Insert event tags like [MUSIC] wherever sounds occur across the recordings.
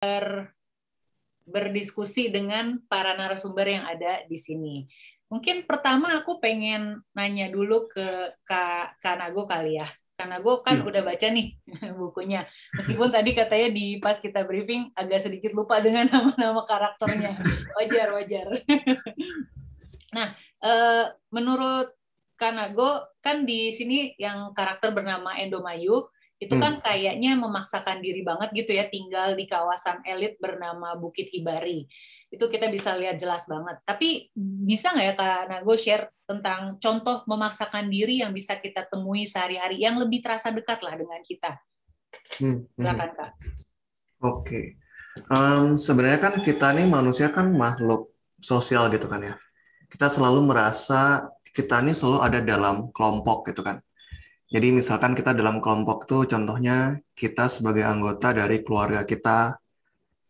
ber, berdiskusi dengan para narasumber yang ada di sini. Mungkin pertama aku pengen nanya dulu ke Kak Kanago kali ya. Kanago kan ya. udah baca nih [LAUGHS] bukunya. Meskipun tadi katanya di pas kita briefing agak sedikit lupa dengan [LAUGHS] nama-nama karakternya. Wajar, wajar. [LAUGHS] nah, eh, menurut Kanago kan di sini yang karakter bernama Endomayu itu hmm. kan kayaknya memaksakan diri banget gitu ya tinggal di kawasan elit bernama Bukit Hibari. Itu kita bisa lihat jelas banget. Tapi bisa nggak ya Kak Nago share tentang contoh memaksakan diri yang bisa kita temui sehari-hari yang lebih terasa dekat lah dengan kita? Hmm. hmm. Silakan Kak. Oke. Okay. Um, sebenarnya kan kita nih manusia kan makhluk sosial gitu kan ya. Kita selalu merasa kita nih selalu ada dalam kelompok gitu kan jadi misalkan kita dalam kelompok tuh contohnya kita sebagai anggota dari keluarga kita,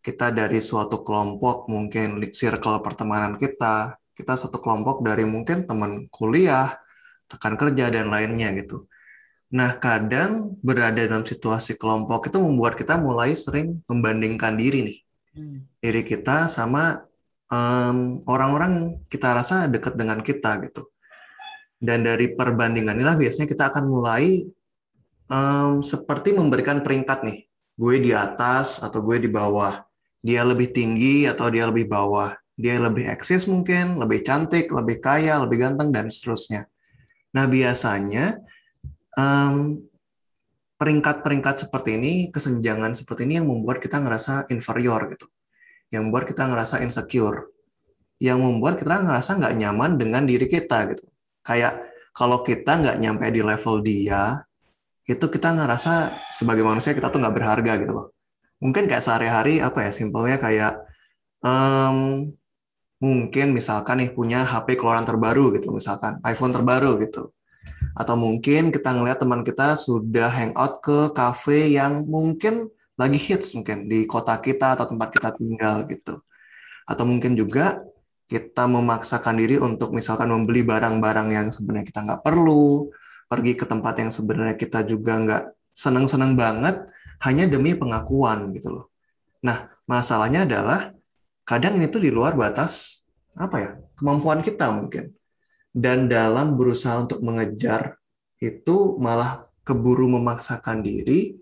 kita dari suatu kelompok mungkin circle pertemanan kita, kita satu kelompok dari mungkin teman kuliah, rekan kerja dan lainnya gitu. Nah, kadang berada dalam situasi kelompok itu membuat kita mulai sering membandingkan diri nih. Hmm. Diri kita sama um, mmm, orang -orang kita rasa dekat dengan kita gitu. Dan dari perbandingan inilah biasanya kita akan mulai um, seperti memberikan peringkat nih. Gue di atas atau gue di bawah. Dia lebih tinggi atau dia lebih bawah. Dia lebih eksis mungkin, lebih cantik, lebih kaya, lebih ganteng, dan seterusnya. Nah biasanya um, peringkat-peringkat seperti ini, kesenjangan seperti ini yang membuat kita ngerasa inferior gitu. Yang membuat kita ngerasa insecure. Yang membuat kita ngerasa nggak nyaman dengan diri kita gitu Kayak kalau kita nggak nyampe di level dia, itu kita ngerasa sebagai manusia kita tuh nggak berharga gitu loh. Mungkin kayak sehari-hari apa ya simpelnya kayak um, mungkin misalkan nih punya HP keluaran terbaru gitu misalkan iPhone terbaru gitu atau mungkin kita ngeliat teman kita sudah hangout ke cafe yang mungkin lagi hits mungkin di kota kita atau tempat kita tinggal gitu atau mungkin juga kita memaksakan diri untuk misalkan membeli barang-barang yang sebenarnya kita nggak perlu, pergi ke tempat yang sebenarnya kita juga nggak seneng-seneng banget, hanya demi pengakuan gitu loh. Nah, masalahnya adalah kadang ini tuh di luar batas apa ya kemampuan kita mungkin. Dan dalam berusaha untuk mengejar itu malah keburu memaksakan diri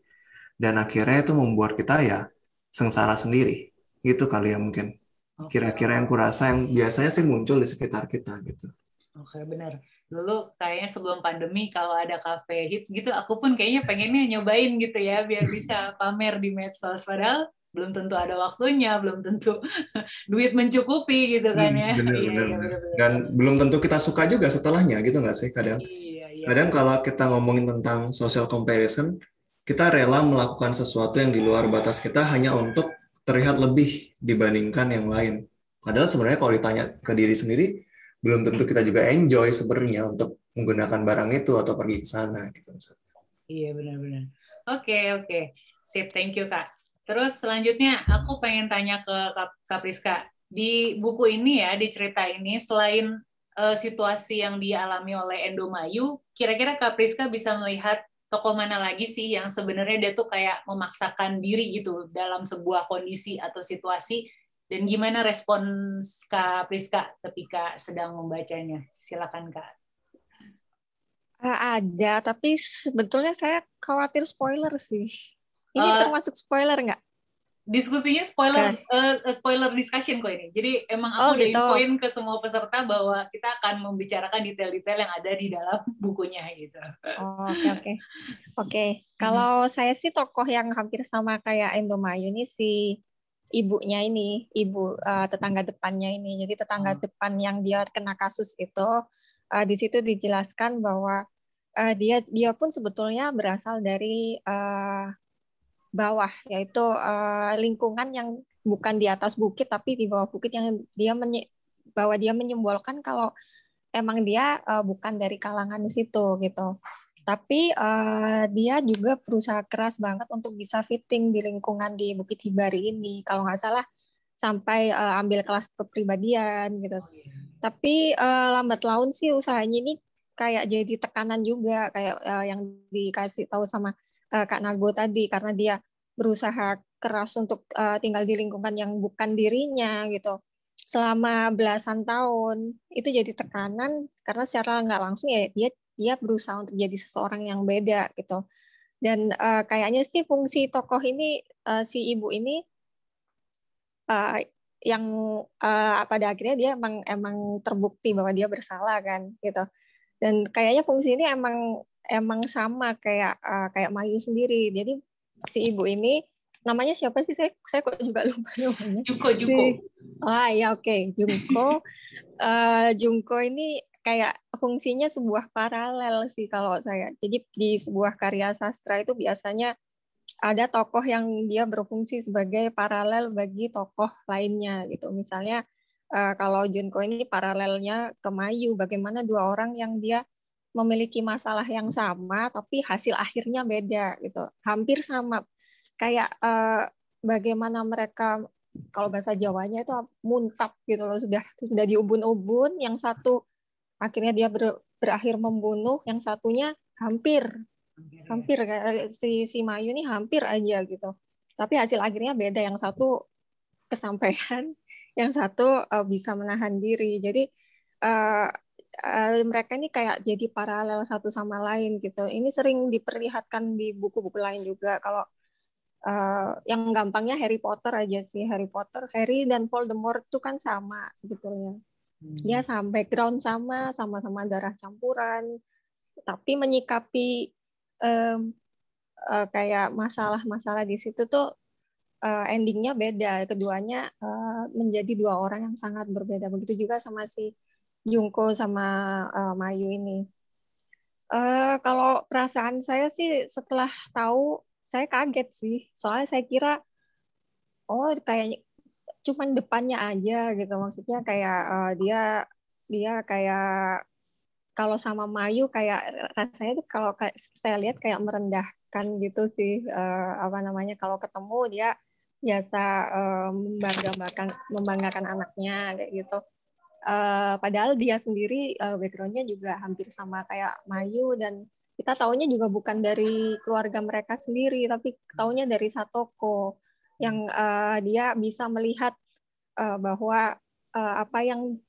dan akhirnya itu membuat kita ya sengsara sendiri. Gitu kali ya mungkin kira-kira yang kurasa yang biasanya sih muncul di sekitar kita gitu. Oke benar. Dulu kayaknya sebelum pandemi kalau ada cafe hits gitu, aku pun kayaknya pengennya nyobain gitu ya biar bisa [LAUGHS] pamer di medsos. Padahal belum tentu ada waktunya, belum tentu [LAUGHS] duit mencukupi gitu kan hmm, ya. Benar iya, iya, Dan belum tentu kita suka juga setelahnya gitu nggak sih kadang. Iya, iya. Kadang kalau kita ngomongin tentang social comparison, kita rela melakukan sesuatu yang di luar batas kita hanya untuk terlihat lebih dibandingkan yang lain. Padahal sebenarnya kalau ditanya ke diri sendiri, belum tentu kita juga enjoy sebenarnya untuk menggunakan barang itu atau pergi ke sana gitu Iya benar-benar. Oke okay, oke, okay. thank you kak. Terus selanjutnya aku pengen tanya ke Kak Priska di buku ini ya di cerita ini selain uh, situasi yang dialami oleh Endomayu, kira-kira Kak Priska bisa melihat tokoh mana lagi sih yang sebenarnya dia tuh kayak memaksakan diri gitu dalam sebuah kondisi atau situasi dan gimana respons Kak Priska ketika sedang membacanya? Silakan Kak. Ah, ada, tapi sebetulnya saya khawatir spoiler sih. Ini uh, termasuk spoiler nggak? diskusinya spoiler okay. uh, eh, eh, spoiler discussion kok ini. Jadi emang aku oh, udah gitu. infoin ke semua peserta bahwa kita akan membicarakan detail-detail yang ada di dalam [LAUGHS] bukunya gitu. oke oke. Oke. [LAUGHS] Mhm. Kalau saya sih tokoh yang hampir sama kayak Endomayu ini si ibunya ini, ibu uh, tetangga depannya ini. Jadi tetangga hmm. depan yang dia kena kasus itu uh, di situ dijelaskan bahwa uh, dia dia pun sebetulnya berasal dari uh, bawah, yaitu uh, lingkungan yang bukan di atas bukit tapi di bawah bukit yang dia menye bahwa dia menyimbolkan kalau emang dia uh, bukan dari kalangan di situ gitu. Tapi uh, dia juga berusaha keras banget untuk bisa fitting di lingkungan di Bukit Hibari ini. Kalau nggak salah sampai uh, ambil kelas kepribadian gitu. Oh, yeah. Tapi uh, lambat laun sih usahanya ini kayak jadi tekanan juga kayak uh, yang dikasih tahu sama uh, Kak Nago tadi karena dia berusaha keras untuk uh, tinggal di lingkungan yang bukan dirinya gitu selama belasan tahun itu jadi tekanan karena secara nggak langsung ya dia dia berusaha untuk jadi seseorang yang beda gitu dan uh, kayaknya sih fungsi tokoh ini uh, si ibu ini uh, yang uh, pada akhirnya dia emang emang terbukti bahwa dia bersalah kan gitu dan kayaknya fungsi ini emang emang sama kayak uh, kayak Mayu sendiri. Jadi si ibu ini namanya siapa sih saya saya kok juga [LAUGHS] lupa namanya. Jungko Jungko. Si, ah ya oke okay. Jungko. uh, [LAUGHS] Jungko ini kayak fungsinya sebuah paralel sih kalau saya. Jadi di sebuah karya sastra itu biasanya ada tokoh yang dia berfungsi sebagai paralel bagi tokoh lainnya gitu. Misalnya uh, kalau Junko ini paralelnya ke Mayu, bagaimana dua orang yang dia memiliki masalah yang sama tapi hasil akhirnya beda gitu hampir sama kayak eh, bagaimana mereka kalau bahasa Jawanya itu muntap gitu loh sudah sudah diubun-ubun yang satu akhirnya dia ber, berakhir membunuh yang satunya hampir hampir kayak eh, si si Mayu ini hampir aja gitu tapi hasil akhirnya beda yang satu kesampaian [LAUGHS] yang satu uh, bisa menahan diri jadi uh, uh, mereka ini kayak jadi paralel satu sama lain gitu. Ini sering diperlihatkan di buku-buku lain juga. Kalau uh, yang gampangnya Harry Potter aja sih Harry Potter, Harry dan Voldemort itu kan sama sebetulnya. Hmm. Ya, sama background sama, sama-sama darah campuran, tapi menyikapi um, uh, kayak masalah-masalah di situ tuh uh, endingnya beda. Keduanya uh, menjadi dua orang yang sangat berbeda. Begitu juga sama si Jungko sama uh, Mayu ini. Uh, kalau perasaan saya sih setelah tahu saya kaget sih, soalnya saya kira oh kayaknya cuman depannya aja gitu maksudnya kayak uh, dia dia kayak kalau sama Mayu kayak rasanya tuh kalau saya lihat kayak merendahkan gitu sih uh, apa namanya kalau ketemu dia biasa uh, membanggakan membanggakan anaknya kayak gitu Eh, padahal dia sendiri uh, backgroundnya juga hampir sama kayak Mayu dan kita taunya juga bukan dari keluarga mereka sendiri tapi taunya dari Satoko yang uh, dia bisa melihat uh, bahwa uh, apa yang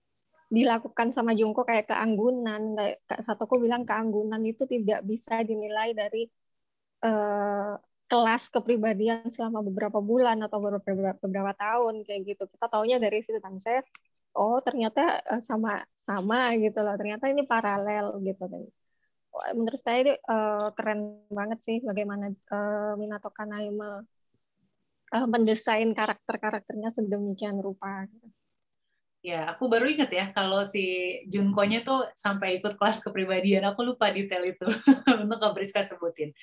dilakukan sama Jungko kayak keanggunan Kak Satoko bilang keanggunan itu tidak bisa dinilai dari uh, kelas kepribadian selama beberapa bulan atau beberapa, beberapa tahun kayak gitu kita taunya dari situ kan saya oh ternyata eh, sama sama gitu loh ternyata ini paralel gitu kan menurut saya ini uh, keren banget sih bagaimana uh, Minato Kanaima uh, mendesain karakter-karakternya sedemikian rupa. Ya, aku baru ingat ya kalau si Junko-nya tuh sampai ikut kelas kepribadian. Aku lupa detail itu [LAUGHS] untuk Kak Briska sebutin.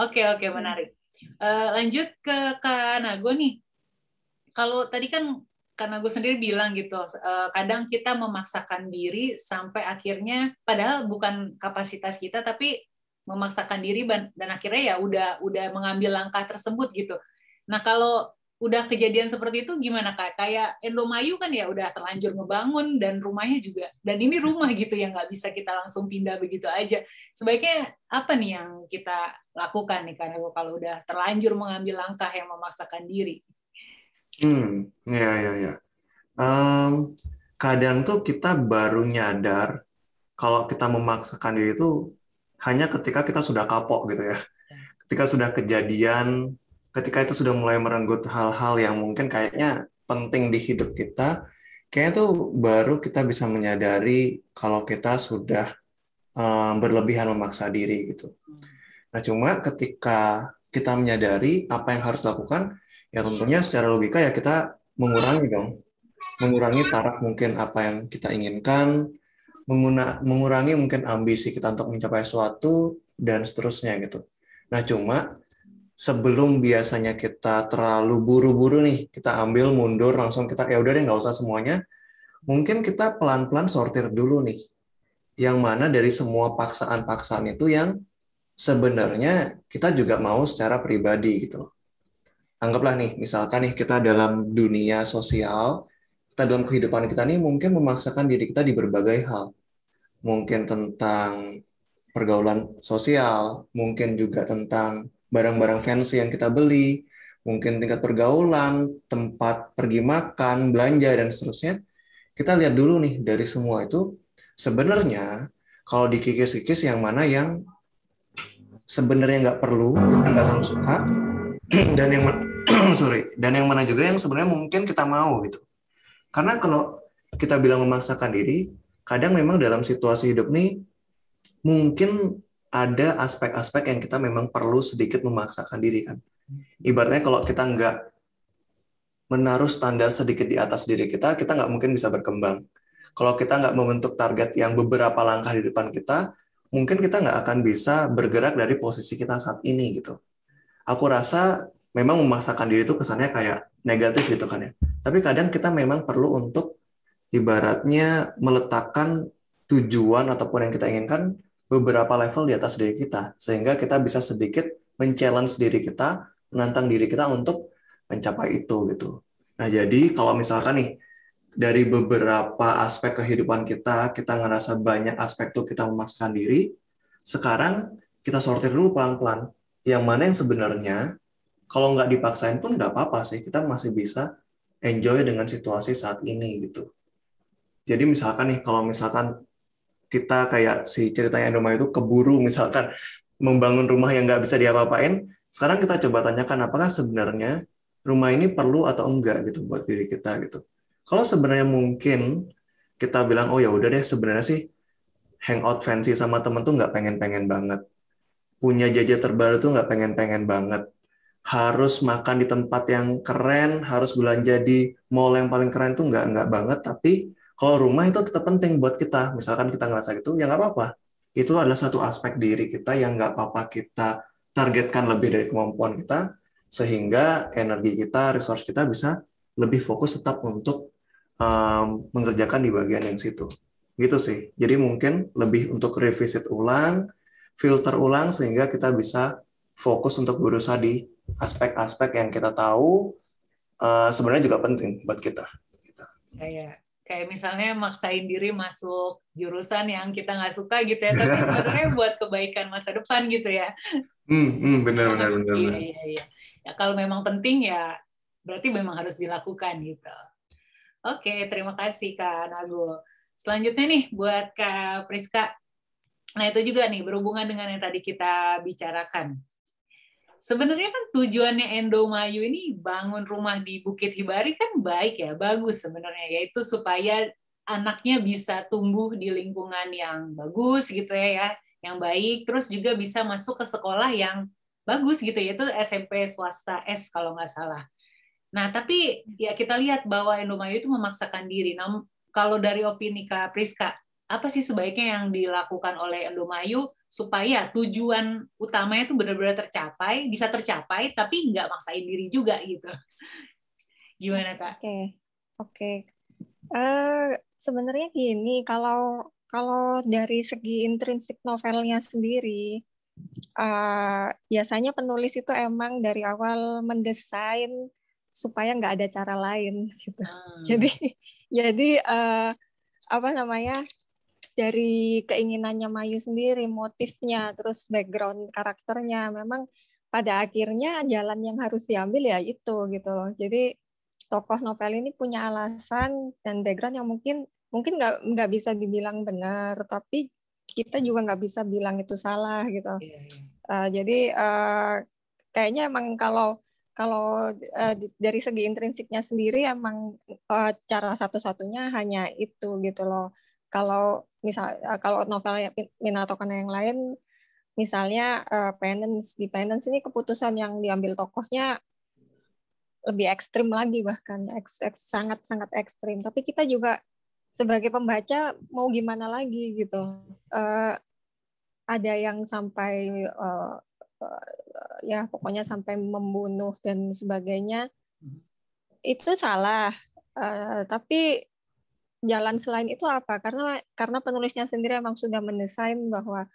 Oke, oke, hmm. menarik. Uh, lanjut ke Kak Nago nih. Kalau tadi kan karena gue sendiri bilang gitu uh, kadang kita memaksakan diri sampai akhirnya padahal bukan kapasitas kita tapi memaksakan diri dan akhirnya ya udah udah mengambil langkah tersebut gitu nah kalau udah kejadian seperti itu gimana kak kayak Endomayu kan ya udah terlanjur ngebangun dan rumahnya juga dan ini rumah gitu yang nggak bisa kita langsung pindah begitu aja sebaiknya apa nih yang kita lakukan nih karena kalau udah terlanjur mengambil langkah yang memaksakan diri Hmm, ya ya ya. Um, kadang tuh kita baru nyadar kalau kita memaksakan diri itu hanya ketika kita sudah kapok gitu ya. ya. Ketika sudah kejadian, ketika itu sudah mulai merenggut hal-hal yang mungkin kayaknya penting di hidup kita, kayaknya tuh baru kita bisa menyadari kalau kita sudah um, berlebihan memaksa diri gitu. Hmm. Nah, cuma ketika kita menyadari apa yang harus dilakukan, ya tentunya secara logika ya kita mengurangi dong mengurangi taraf mungkin apa yang kita inginkan menguna, mengurangi mungkin ambisi kita untuk mencapai sesuatu dan seterusnya gitu nah cuma sebelum biasanya kita terlalu buru-buru nih kita ambil mundur langsung kita ya udah deh nggak usah semuanya mungkin kita pelan-pelan sortir dulu nih yang mana dari semua paksaan-paksaan itu yang sebenarnya kita juga mau secara pribadi gitu loh anggaplah nih misalkan nih kita dalam dunia sosial kita dalam kehidupan kita nih mungkin memaksakan diri kita di berbagai hal mungkin tentang pergaulan sosial mungkin juga tentang barang-barang fancy yang kita beli mungkin tingkat pergaulan tempat pergi makan belanja dan seterusnya kita lihat dulu nih dari semua itu sebenarnya kalau dikikis-kikis yang mana yang sebenarnya nggak perlu kita nggak terlalu suka [CLEARS THROAT] dan yang [CLEARS THROAT] sorry dan yang mana juga yang sebenarnya mungkin kita mau gitu karena kalau kita bilang memaksakan diri kadang memang dalam situasi hidup nih mungkin ada aspek-aspek yang kita memang perlu sedikit memaksakan diri kan ibaratnya kalau kita nggak menaruh standar sedikit di atas diri kita kita nggak mungkin bisa berkembang kalau kita nggak membentuk target yang beberapa langkah di depan kita mungkin kita nggak akan bisa bergerak dari posisi kita saat ini gitu aku rasa memang memaksakan diri itu kesannya kayak negatif gitu kan ya. Tapi kadang kita memang perlu untuk ibaratnya meletakkan tujuan ataupun yang kita inginkan beberapa level di atas diri kita sehingga kita bisa sedikit men-challenge diri kita, menantang diri kita untuk mencapai itu gitu. Nah, jadi kalau misalkan nih dari beberapa aspek kehidupan kita, kita ngerasa banyak aspek tuh kita memaksakan diri. Sekarang kita sortir dulu pelan-pelan yang mana yang sebenarnya kalau nggak dipaksain pun nggak apa-apa sih kita masih bisa enjoy dengan situasi saat ini gitu jadi misalkan nih kalau misalkan kita kayak si ceritanya Endoma itu keburu misalkan membangun rumah yang nggak bisa diapa-apain sekarang kita coba tanyakan apakah sebenarnya rumah ini perlu atau enggak gitu buat diri kita gitu kalau sebenarnya mungkin kita bilang oh ya udah deh sebenarnya sih hangout fancy sama temen tuh nggak pengen-pengen banget punya jajah terbaru tuh nggak pengen-pengen banget harus makan di tempat yang keren, harus belanja di mall yang paling keren tuh nggak nggak banget. Tapi kalau rumah itu tetap penting buat kita. Misalkan kita ngerasa gitu, ya nggak apa-apa. Itu adalah satu aspek diri kita yang nggak apa-apa kita targetkan lebih dari kemampuan kita, sehingga energi kita, resource kita bisa lebih fokus tetap untuk um, mengerjakan di bagian yang situ. Gitu sih. Jadi mungkin lebih untuk revisit ulang, filter ulang, sehingga kita bisa fokus untuk berusaha di aspek-aspek yang kita tahu uh, sebenarnya juga penting buat kita. Gitu. Kayak kayak misalnya maksain diri masuk jurusan yang kita nggak suka gitu ya, tapi [LAUGHS] sebenarnya buat kebaikan masa depan gitu ya. Hmm, hmm benar benar iya, benar. Iya, iya, iya. Ya kalau memang penting ya berarti memang harus dilakukan gitu. Oke, terima kasih Kak Nago. Selanjutnya nih buat Kak Priska. Nah itu juga nih berhubungan dengan yang tadi kita bicarakan sebenarnya kan tujuannya Endo Mayu ini bangun rumah di Bukit Hibari kan baik ya, bagus sebenarnya yaitu supaya anaknya bisa tumbuh di lingkungan yang bagus gitu ya, ya yang baik, terus juga bisa masuk ke sekolah yang bagus gitu ya, itu SMP swasta S kalau nggak salah. Nah, tapi ya kita lihat bahwa Endo Mayu itu memaksakan diri. Nah, kalau dari opini Kak Priska, apa sih sebaiknya yang dilakukan oleh Endomayu supaya tujuan utamanya itu benar-benar tercapai, bisa tercapai, tapi nggak maksain diri juga gitu. Gimana kak? Oke, okay. oke. Okay. Uh, eh, sebenarnya gini, kalau kalau dari segi intrinsik novelnya sendiri, uh, biasanya penulis itu emang dari awal mendesain supaya nggak ada cara lain gitu. Hmm. Jadi jadi uh, apa namanya dari keinginannya Mayu sendiri, motifnya, terus background karakternya, memang pada akhirnya jalan yang harus diambil ya itu gitu loh. Jadi tokoh novel ini punya alasan dan background yang mungkin mungkin nggak nggak bisa dibilang benar, tapi kita juga nggak bisa bilang itu salah gitu. Uh, jadi uh, kayaknya emang kalau kalau uh, dari segi intrinsiknya sendiri emang uh, cara satu-satunya hanya itu gitu loh kalau misal eh, kalau novel Minatokan yang lain misalnya uh, penance di penance ini keputusan yang diambil tokohnya lebih ekstrim lagi bahkan eks, eks, sangat sangat ekstrim tapi kita juga sebagai pembaca mau gimana lagi gitu uh, ada yang sampai uh, uh, ya pokoknya sampai membunuh dan sebagainya hmm. itu salah uh, tapi jalan selain itu apa? Karena karena penulisnya sendiri emang sudah mendesain bahwa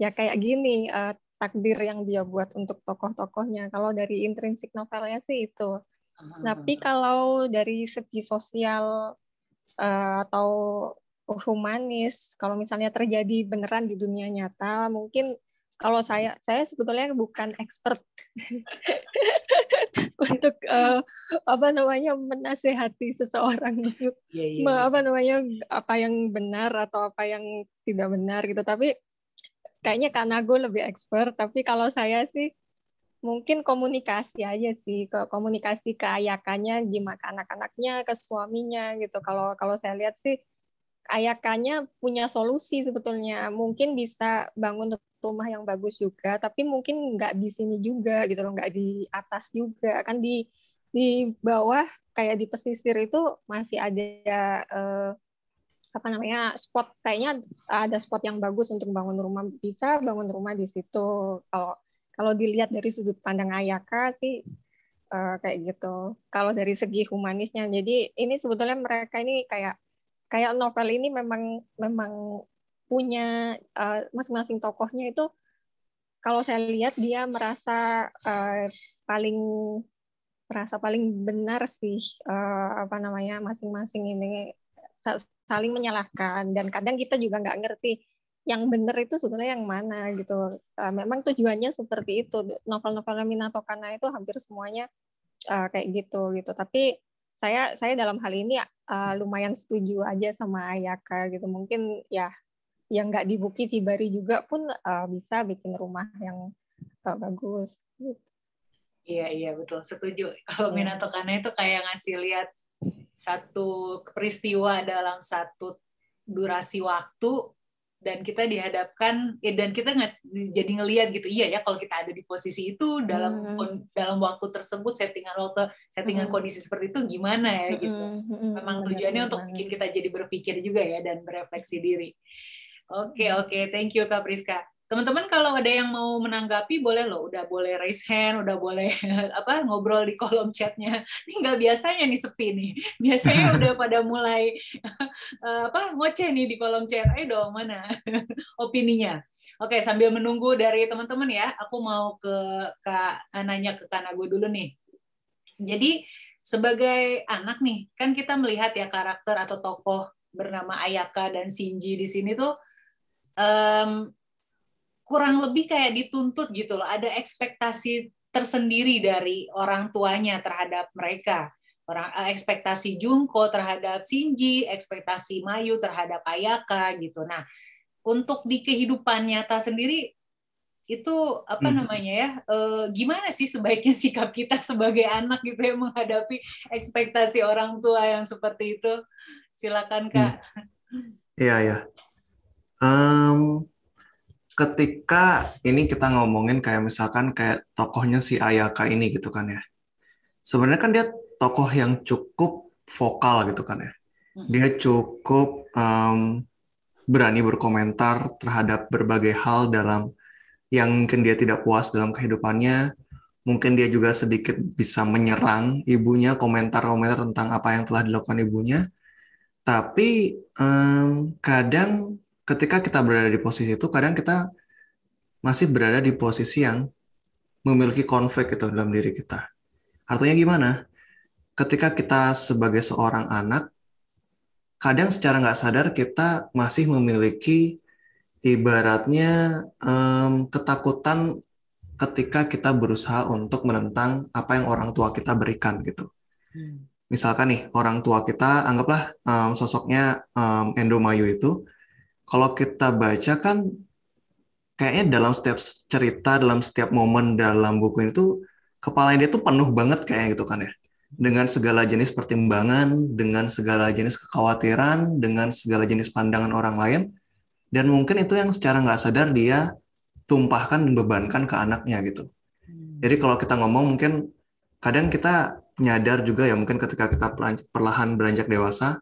ya kayak gini uh, takdir yang dia buat untuk tokoh-tokohnya. Kalau dari intrinsik novelnya sih itu. Aha. Tapi ah, ah. kalau dari segi sosial uh, atau humanis, kalau misalnya terjadi beneran di dunia nyata, mungkin kalau saya saya sebetulnya bukan expert [LAUGHS] [LAUGHS] untuk uh, apa namanya menasehati seseorang gitu. Yeah, yeah. Iya. apa namanya apa yang benar atau apa yang tidak benar gitu. Tapi kayaknya karena gue lebih expert, tapi kalau saya sih mungkin komunikasi aja sih ke komunikasi ke ayakannya gimana anak-anaknya ke suaminya gitu kalau kalau saya lihat sih ayakannya punya solusi sebetulnya mungkin bisa bangun rumah yang bagus juga tapi mungkin nggak di sini juga gitu loh nggak di atas juga kan di di bawah kayak di pesisir itu masih ada eh, apa namanya spot kayaknya ada spot yang bagus untuk bangun rumah bisa bangun rumah di situ kalau kalau dilihat dari sudut pandang Ayaka sih eh, kayak gitu kalau dari segi humanisnya jadi ini sebetulnya mereka ini kayak kayak novel ini memang memang punya masing eh, masing-masing tokohnya itu kalau saya lihat dia merasa uh, paling merasa paling benar sih uh, apa namanya masing-masing ini saling menyalahkan dan kadang kita juga nggak ngerti yang benar itu sebenarnya yang mana gitu. Uh, memang tujuannya seperti itu. Novel-novel Minato Kana itu hampir semuanya uh, kayak gitu gitu. Tapi saya saya dalam hal ini uh, lumayan setuju aja sama Ayaka gitu mungkin ya yang nggak di Bukit Tibari juga pun uh, bisa bikin rumah yang uh, bagus gitu. Iya iya betul setuju. [LAUGHS] Kalau hmm. Minatokannya itu kayak ngasih lihat satu peristiwa dalam satu durasi waktu dan kita dihadapkan ya dan kita nggak jadi ngelihat gitu iya ya kalau kita ada di posisi itu dalam mm. dalam waktu tersebut settingan waktu settingan mm. kondisi seperti itu gimana ya mm-hmm. gitu mm. memang tujuannya untuk bikin kita jadi berpikir juga ya dan berefleksi diri oke okay, oke okay. thank you kak Priska Teman-teman kalau ada yang mau menanggapi boleh loh, udah boleh raise hand, udah boleh [LAUGHS] apa ngobrol di kolom chatnya. [LAUGHS] Ini nggak biasanya nih sepi nih. [LAUGHS] Biasanya udah pada mulai eh, apa ngoceh nih di kolom chat. Ayo dong mana opininya. Oke, sambil menunggu dari teman-teman ya, aku mau ke Kak eh, nanya ke Kanago dulu nih. Jadi sebagai anak nih, kan kita melihat ya karakter atau tokoh bernama Ayaka dan Shinji di sini tuh um, kurang lebih kayak dituntut gitu loh, ada ekspektasi tersendiri dari orang tuanya terhadap mereka. Orang eh, ekspektasi Junko terhadap Shinji, ekspektasi Mayu terhadap Ayaka gitu. Nah, untuk di kehidupan nyata sendiri itu apa hmm. namanya ya e, gimana sih sebaiknya sikap kita sebagai anak gitu ya menghadapi ekspektasi orang tua yang seperti itu silakan kak hmm. iya hmm. ya, ya. Um, ketika ini kita ngomongin kayak misalkan kayak tokohnya si Ayaka ini gitu kan ya. Sebenarnya kan dia tokoh yang cukup vokal gitu kan ya. Hmm. Dia cukup um, berani berkomentar terhadap berbagai hal dalam yang mungkin dia tidak puas dalam kehidupannya. Mungkin dia juga sedikit bisa menyerang ibunya, komentar-komentar tentang apa yang telah dilakukan ibunya. Tapi um, kadang ketika kita berada di posisi itu kadang kita masih berada di posisi yang memiliki konflik itu dalam diri kita. Artinya gimana? Ketika kita sebagai seorang anak, kadang secara nggak sadar kita masih memiliki ibaratnya um, ketakutan ketika kita berusaha untuk menentang apa yang orang tua kita berikan gitu. Hmm. Misalkan nih orang tua kita anggaplah um, sosoknya um, Endo Mayu itu kalau kita baca kan kayaknya dalam setiap cerita, dalam setiap momen dalam buku ini tuh kepala dia tuh penuh banget kayak gitu kan ya. Dengan segala jenis pertimbangan, dengan segala jenis kekhawatiran, dengan segala jenis pandangan orang lain, dan mungkin itu yang secara nggak sadar dia tumpahkan dan bebankan ke anaknya gitu. Hmm. Jadi kalau kita ngomong mungkin kadang kita nyadar juga ya mungkin ketika kita perlahan beranjak dewasa,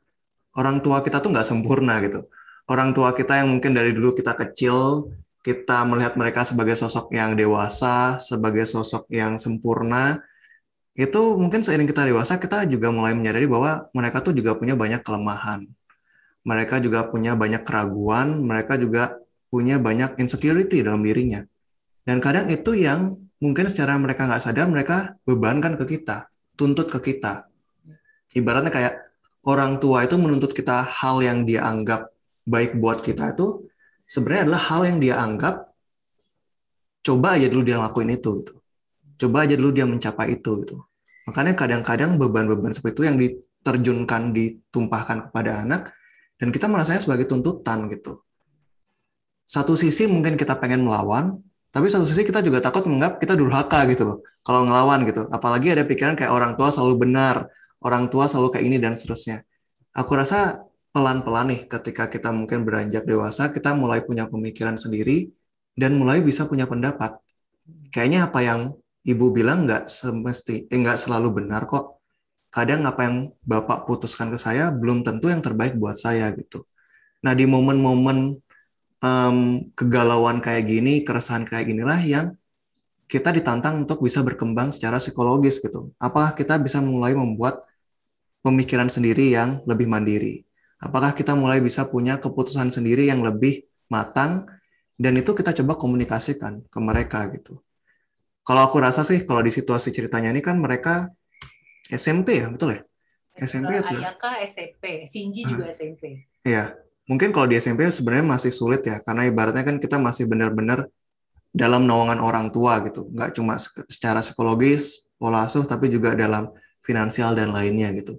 orang tua kita tuh nggak sempurna gitu orang tua kita yang mungkin dari dulu kita kecil kita melihat mereka sebagai sosok yang dewasa, sebagai sosok yang sempurna, itu mungkin seiring kita dewasa kita juga mulai menyadari bahwa mereka tuh juga punya banyak kelemahan. Mereka juga punya banyak keraguan, mereka juga punya banyak insecurity dalam dirinya. Dan kadang itu yang mungkin secara mereka nggak sadar mereka bebankan ke kita, tuntut ke kita. Ibaratnya kayak orang tua itu menuntut kita hal yang dia anggap baik buat kita itu sebenarnya adalah hal yang dia anggap coba aja dulu dia ngelakuin itu gitu. Coba aja dulu dia mencapai itu gitu. Makanya kadang-kadang beban-beban seperti itu yang diterjunkan, ditumpahkan kepada anak dan kita merasanya sebagai tuntutan gitu. Satu sisi mungkin kita pengen melawan, tapi satu sisi kita juga takut menganggap kita durhaka gitu loh. Kalau ngelawan gitu, apalagi ada pikiran kayak orang tua selalu benar, orang tua selalu kayak ini dan seterusnya. Aku rasa pelan-pelan nih ketika kita mungkin beranjak dewasa, kita mulai punya pemikiran sendiri dan mulai bisa punya pendapat. Kayaknya apa yang ibu bilang nggak semesti, eh, selalu benar kok. Kadang apa yang bapak putuskan ke saya belum tentu yang terbaik buat saya gitu. Nah di momen-momen um, kegalauan kayak gini, keresahan kayak lah yang kita ditantang untuk bisa berkembang secara psikologis gitu. apakah kita bisa mulai membuat pemikiran sendiri yang lebih mandiri apakah kita mulai bisa punya keputusan sendiri yang lebih matang dan itu kita coba komunikasikan ke mereka gitu. Kalau aku rasa sih kalau di situasi ceritanya ini kan mereka SMP ya betul ya? SMP eh, atau Ayaka SMP, Shinji juga hmm. SMP. Iya, mungkin kalau di SMP sebenarnya masih sulit ya karena ibaratnya kan kita masih benar-benar dalam naungan orang tua gitu, nggak cuma secara psikologis, pola asuh tapi juga dalam finansial dan lainnya gitu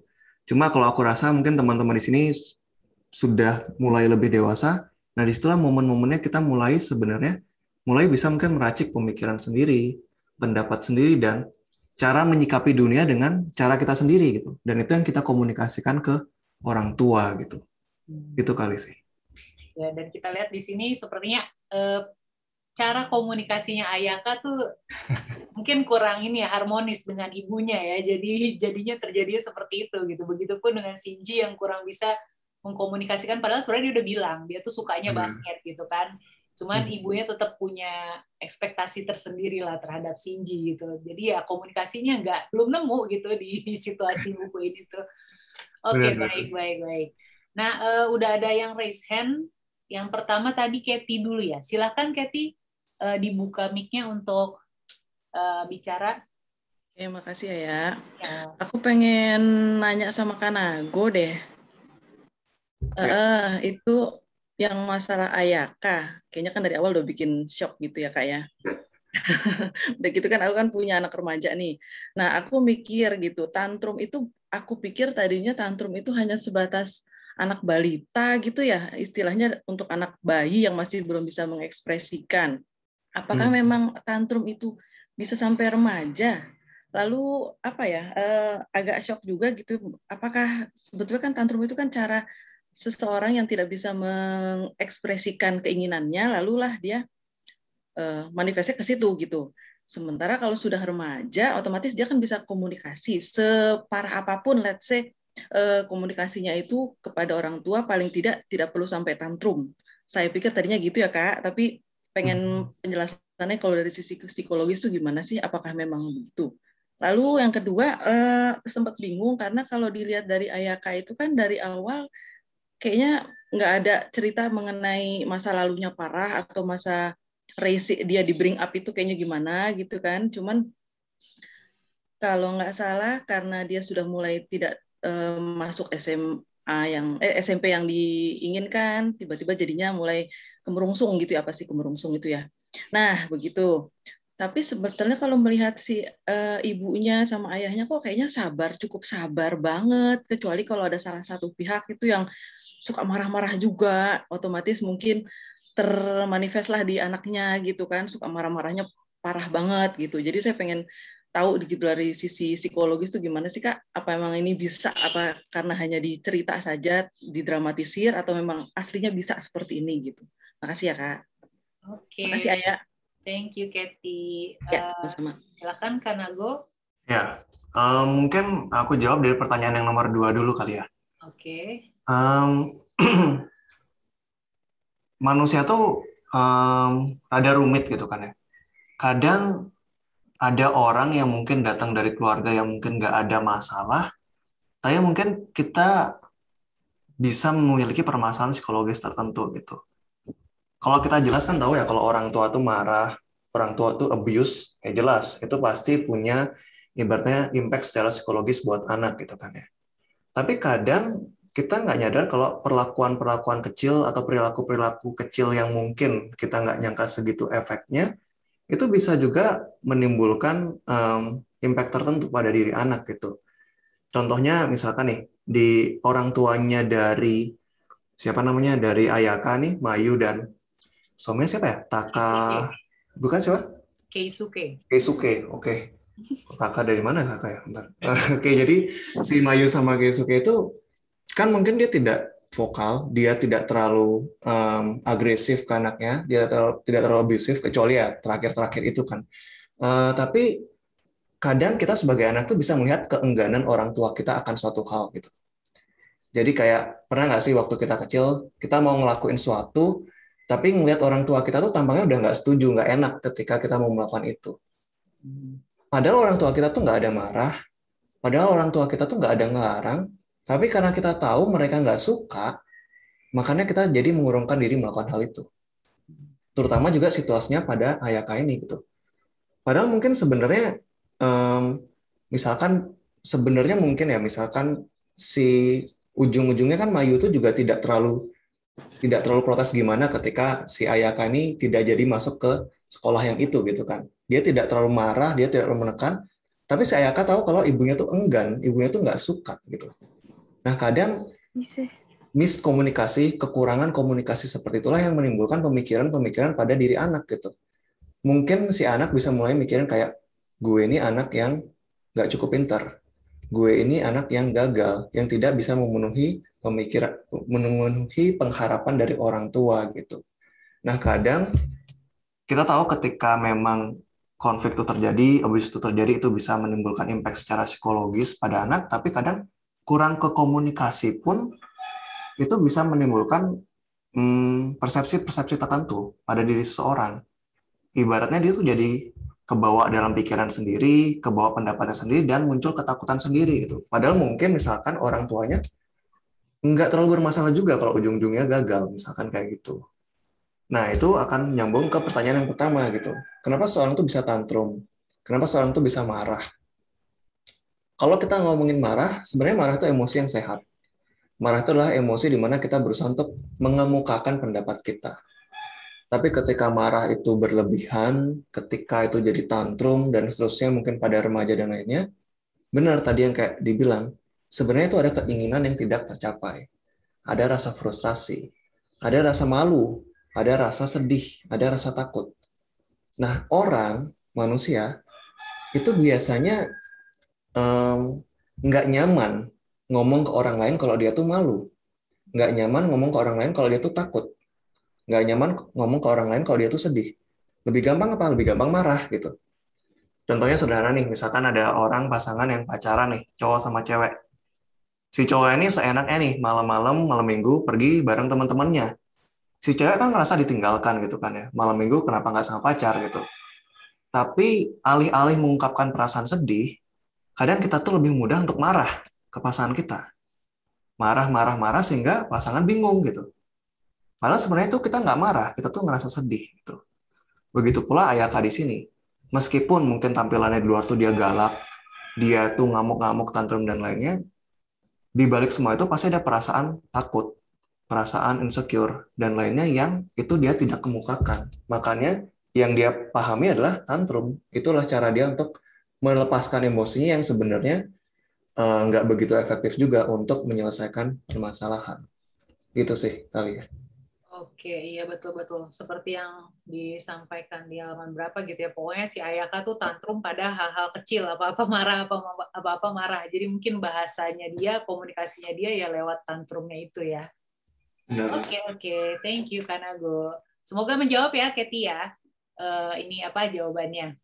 Cuma kalau aku rasa mungkin teman-teman di sini sudah mulai lebih dewasa. Nah, disitulah momen-momennya kita mulai sebenarnya mulai bisa mungkin meracik pemikiran sendiri, pendapat sendiri, dan cara menyikapi dunia dengan cara kita sendiri gitu. Dan itu yang kita komunikasikan ke orang tua gitu. Hmm. Itu kali sih. Ya, dan kita lihat di sini sepertinya eh, cara komunikasinya Ayaka tuh mungkin kurang ini ya harmonis dengan ibunya ya. Jadi jadinya terjadinya seperti itu gitu. Begitupun dengan Shinji yang kurang bisa mengkomunikasikan padahal sebenarnya dia udah bilang dia tuh sukanya hmm. basket gitu kan. Cuman hmm. ibunya tetap punya ekspektasi tersendiri lah terhadap Shinji gitu. Jadi ya komunikasinya nggak belum nemu gitu di [LAUGHS] situasi buku ini tuh. Oke, okay, baik, baik, baik. Nah, uh, udah ada yang raise hand. Yang pertama tadi Katie dulu ya. Silahkan Katie uh, dibuka mic-nya untuk uh, bicara. Oke, makasih ya, ya, ya. Aku pengen nanya sama Kanago deh. Ya. Uh, itu yang masalah Ayaka, kayaknya kan dari awal udah bikin shock gitu ya kak ya. [LAUGHS] udah gitu kan aku kan punya anak remaja nih. Nah aku mikir gitu, tantrum itu aku pikir tadinya tantrum itu hanya sebatas anak balita gitu ya, istilahnya untuk anak bayi yang masih belum bisa mengekspresikan. Apakah hmm. memang tantrum itu bisa sampai remaja? Lalu apa ya? Eh, agak shock juga gitu. Apakah sebetulnya kan tantrum itu kan cara seseorang yang tidak bisa mengekspresikan keinginannya, lalu lah dia eh, manifestnya ke situ gitu. Sementara kalau sudah remaja, otomatis dia kan bisa komunikasi separah apapun, let's say eh, komunikasinya itu kepada orang tua paling tidak tidak perlu sampai tantrum. Saya pikir tadinya gitu ya kak, tapi pengen penjelasannya kalau dari sisi psikologis tuh gimana sih apakah memang begitu lalu yang kedua eh, sempat bingung karena kalau dilihat dari Ayaka itu kan dari awal kayaknya nggak ada cerita mengenai masa lalunya parah atau masa race dia di bring up itu kayaknya gimana gitu kan cuman kalau nggak salah karena dia sudah mulai tidak eh, masuk SM SMA yang eh, SMP yang diinginkan tiba-tiba jadinya mulai kemerungsung gitu ya apa sih kemerungsung itu ya nah begitu tapi sebetulnya kalau melihat si uh, ibunya sama ayahnya kok kayaknya sabar cukup sabar banget kecuali kalau ada salah satu pihak itu yang suka marah-marah juga otomatis mungkin termanifestlah di anaknya gitu kan suka marah-marahnya parah banget gitu jadi saya pengen tahu gitu dari sisi psikologis itu gimana sih kak? Apa emang ini bisa apa karena hanya dicerita saja, didramatisir atau memang aslinya bisa seperti ini gitu? Makasih ya kak. Oke. Okay. Makasih Ayah. Thank you Kathy. Ya, uh, eh, sama. Silakan Kanago. Ya, um, mungkin aku jawab dari pertanyaan yang nomor dua dulu kali ya. Oke. Okay. Um, [CLEARS THROAT] manusia tuh um, ada rumit gitu kan ya. Kadang ada orang yang mungkin datang dari keluarga yang mungkin nggak ada masalah, tapi mungkin kita bisa memiliki permasalahan psikologis tertentu gitu. Kalau kita jelaskan tahu ya kalau orang tua tuh marah, orang tua tuh abuse, ya jelas itu pasti punya ibaratnya impact secara psikologis buat anak gitu kan ya. Tapi kadang kita nggak nyadar kalau perlakuan-perlakuan kecil atau perilaku-perilaku kecil yang mungkin kita nggak nyangka segitu efeknya, itu bisa juga menimbulkan um, impact tertentu pada diri anak gitu. Contohnya misalkan nih di orang tuanya dari siapa namanya dari Ayaka nih Mayu dan suaminya siapa ya Taka bukan siapa Keisuke Keisuke oke okay. Taka dari mana kakak ya [LAUGHS] oke okay, jadi si Mayu sama Keisuke itu kan mungkin dia tidak vokal, dia tidak terlalu um, agresif ke anaknya, dia terlalu, tidak terlalu abusif kecuali ya terakhir-terakhir itu kan. Uh, tapi kadang kita sebagai anak tuh bisa melihat keengganan orang tua kita akan suatu hal gitu. Jadi kayak pernah nggak sih waktu kita kecil kita mau ngelakuin suatu tapi ngelihat orang tua kita tuh tampaknya udah nggak setuju, nggak enak ketika kita mau melakukan itu. Hmm. Padahal orang tua kita tuh nggak ada marah, padahal orang tua kita tuh nggak ada ngelarang, tapi karena kita tahu mereka nggak suka, makanya kita jadi mengurungkan diri melakukan hal itu. Terutama juga situasinya pada Ayaka ini gitu. Padahal mungkin sebenarnya, um, misalkan sebenarnya mungkin ya misalkan si ujung-ujungnya kan Mayu itu juga tidak terlalu tidak terlalu protes gimana ketika si Ayaka ini tidak jadi masuk ke sekolah yang itu gitu kan. Dia tidak terlalu marah, dia tidak terlalu menekan, tapi si Ayaka tahu kalau ibunya tuh enggan, ibunya tuh nggak suka gitu. Nah, kadang miskomunikasi, kekurangan komunikasi seperti itulah yang menimbulkan pemikiran-pemikiran pada diri anak gitu. Mungkin si anak bisa mulai mikirin kayak gue ini anak yang nggak cukup pintar, gue ini anak yang gagal, yang tidak bisa memenuhi pemikiran, memenuhi pengharapan dari orang tua gitu. Nah kadang kita tahu ketika memang konflik itu terjadi, abuse itu terjadi, itu bisa menimbulkan impact secara psikologis pada anak, tapi kadang kurang ke komunikasi pun itu bisa menimbulkan hmm, persepsi-persepsi hmm, tertentu pada diri seseorang. Ibaratnya dia tuh jadi kebawa dalam pikiran sendiri, kebawa pendapatnya sendiri, dan muncul ketakutan sendiri gitu. Padahal mungkin misalkan orang tuanya nggak terlalu bermasalah juga kalau ujung-ujungnya gagal, misalkan kayak gitu. Nah, itu akan nyambung ke pertanyaan yang pertama gitu. Kenapa seorang tuh bisa tantrum? Kenapa seorang tuh bisa marah? Kalau kita ngomongin marah, sebenarnya marah itu emosi yang sehat. Marah itu adalah emosi di mana kita berusaha untuk mengemukakan pendapat kita. Tapi ketika marah itu berlebihan, ketika itu jadi tantrum dan seterusnya mungkin pada remaja dan lainnya, benar tadi yang kayak dibilang, sebenarnya itu ada keinginan yang tidak tercapai. Ada rasa frustrasi, ada rasa malu, ada rasa sedih, ada rasa takut. Nah, orang, manusia, itu biasanya nggak um, nyaman ngomong ke orang lain kalau dia tuh malu, nggak nyaman ngomong ke orang lain kalau dia tuh takut, nggak nyaman ngomong ke orang lain kalau dia tuh sedih. Lebih gampang apa? Lebih gampang marah gitu. Contohnya sederhana nih, misalkan ada orang pasangan yang pacaran nih, cowok sama cewek. Si cowok ini seenaknya nih, malam-malam, malam minggu, pergi bareng teman-temannya. Si cewek kan ngerasa ditinggalkan gitu kan ya, malam minggu kenapa nggak sama pacar gitu. Tapi alih-alih mengungkapkan perasaan sedih, kadang kita tuh lebih mudah untuk marah ke pasangan kita. Marah, marah, marah sehingga pasangan bingung gitu. Padahal sebenarnya itu kita nggak marah, kita tuh ngerasa sedih gitu. Begitu pula Ayaka di sini. Meskipun mungkin tampilannya di luar tuh dia galak, dia tuh ngamuk-ngamuk, tantrum, dan lainnya, di balik semua itu pasti ada perasaan takut, perasaan insecure, dan lainnya yang itu dia tidak kemukakan. Makanya yang dia pahami adalah tantrum. Itulah cara dia untuk melepaskan emosinya yang sebenarnya uh, begitu efektif juga untuk menyelesaikan permasalahan. Gitu sih, Talia. Ya. Oke, iya betul-betul. Seperti yang disampaikan di halaman berapa gitu ya. Pokoknya si Ayaka tuh tantrum pada hal-hal kecil, apa-apa marah, apa-apa marah. Jadi mungkin bahasanya dia, komunikasinya dia ya lewat tantrumnya itu ya. Benar. Oke, oke. Thank you, Kanago. Semoga menjawab ya, Katie ya. Uh, ini apa jawabannya?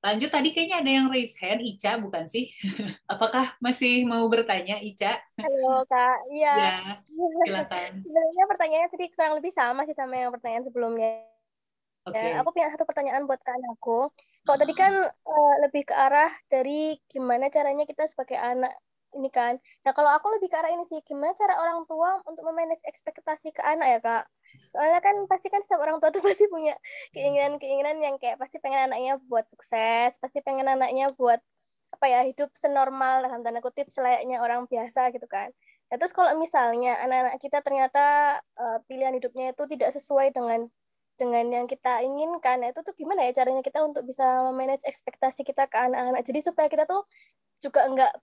Lanjut tadi kayaknya ada yang raise hand, Ica bukan sih? [LAUGHS] Apakah masih mau bertanya Ica? Halo Kak, iya. Ya, [LAUGHS] silakan. Sebenarnya pertanyaannya tadi kurang lebih sama sih sama yang pertanyaan sebelumnya. Okay. Ya, aku punya satu pertanyaan buat Kak Nako. Kalau uh -huh. tadi kan uh, lebih ke arah dari gimana caranya kita sebagai anak ini kan. Nah kalau aku lebih ke arah ini sih, gimana cara orang tua untuk memanage ekspektasi ke anak ya kak? Soalnya kan pasti kan setiap orang tua tuh [LAUGHS] pasti punya keinginan-keinginan yang kayak pasti pengen anaknya buat sukses, pasti pengen anaknya buat apa ya hidup senormal dalam tanda kutip selayaknya orang biasa gitu kan. Nah, terus kalau misalnya anak-anak kita ternyata uh, pilihan hidupnya itu tidak sesuai dengan dengan yang kita inginkan, nah, itu tuh gimana ya caranya kita untuk bisa memanage ekspektasi kita ke anak-anak. Jadi supaya kita tuh juga enggak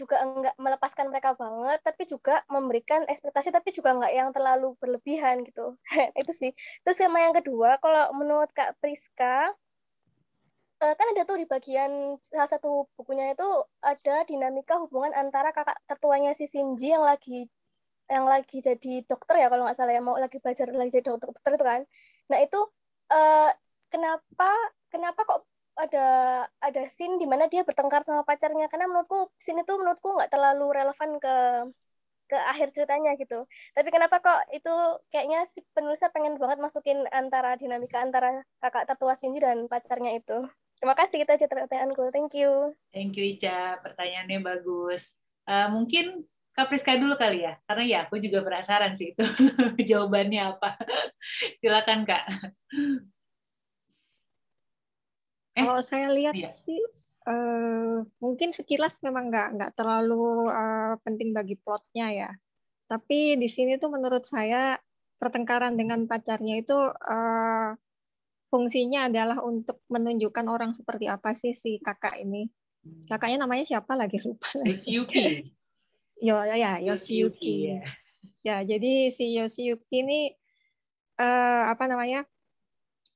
juga enggak melepaskan mereka banget tapi juga memberikan ekspektasi tapi juga enggak yang terlalu berlebihan gitu [LAUGHS] itu sih terus sama yang kedua kalau menurut kak Priska eh, kan ada tuh di bagian salah satu bukunya itu ada dinamika hubungan antara kakak tertuanya si Shinji yang lagi yang lagi jadi dokter ya kalau nggak salah yang mau lagi belajar lagi jadi dokter, dokter itu kan nah itu eh, kenapa kenapa kok ada ada scene di mana dia bertengkar sama pacarnya karena menurutku scene itu menurutku nggak terlalu relevan ke ke akhir ceritanya gitu. Tapi kenapa kok itu kayaknya si penulisnya pengen banget masukin antara dinamika antara kakak tertua Cindy dan pacarnya itu. Terima kasih itu aja pertanyaanku. Thank you. Thank you Ica, pertanyaannya bagus. Uh, mungkin Kak Priska dulu kali ya, karena ya aku juga penasaran sih itu [LAUGHS] jawabannya apa. Silakan Kak. Eh, kalau saya lihat iya. sih uh, mungkin sekilas memang nggak nggak terlalu uh, penting bagi plotnya ya. Tapi di sini tuh menurut saya pertengkaran dengan pacarnya itu uh, fungsinya adalah untuk menunjukkan orang seperti apa sih si kakak ini. Hmm. Kakaknya namanya siapa lagi [LAUGHS] lupa. Yoshiyuki. [LAUGHS] Yo ya, ya Yoshiyuki. Yoshiyuki ya. ya jadi si Yoshiyuki ini uh, apa namanya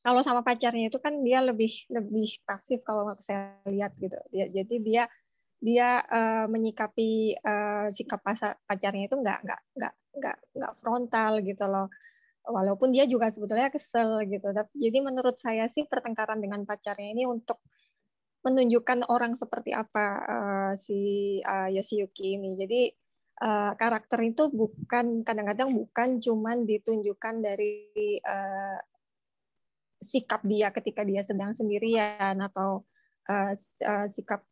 kalau sama pacarnya itu kan dia lebih lebih pasif kalau saya lihat gitu ya, jadi dia dia uh, menyikapi uh, sikap pasar, pacarnya itu nggak nggak nggak nggak nggak frontal gitu loh walaupun dia juga sebetulnya kesel gitu jadi menurut saya sih pertengkaran dengan pacarnya ini untuk menunjukkan orang seperti apa uh, si uh, Yoshiyuki ini jadi uh, karakter itu bukan kadang-kadang bukan cuman ditunjukkan dari uh, sikap dia ketika dia sedang sendirian atau uh, sikap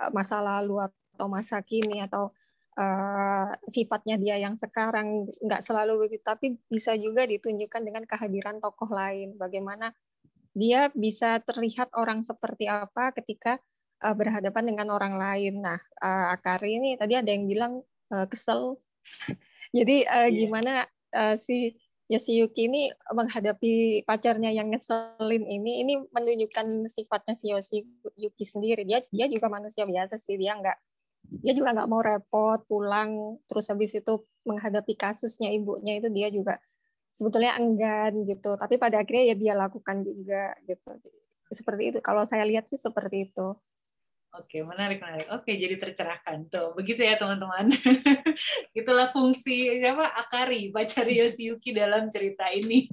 eh, masa lalu atau masa kini atau uh, sifatnya dia yang sekarang nggak selalu begitu tapi bisa juga ditunjukkan dengan kehadiran tokoh lain bagaimana dia bisa terlihat orang seperti apa ketika uh, berhadapan dengan orang lain nah uh, Akari ini tadi ada yang bilang uh, kesel [LAUGHS] jadi uh, gimana uh, si Yoshiyuki ini menghadapi pacarnya yang ngeselin ini ini menunjukkan sifatnya si Yoshiyuki sendiri dia dia juga manusia biasa sih dia nggak dia juga nggak mau repot pulang terus habis itu menghadapi kasusnya ibunya itu dia juga sebetulnya enggan gitu tapi pada akhirnya ya dia lakukan juga gitu seperti itu kalau saya lihat sih seperti itu Oke, menarik, menarik. Oke, jadi tercerahkan. Tuh, begitu ya teman-teman. [LAUGHS] Itulah fungsi siapa Akari, baca hmm. Ryo Yuki dalam cerita ini. [LAUGHS]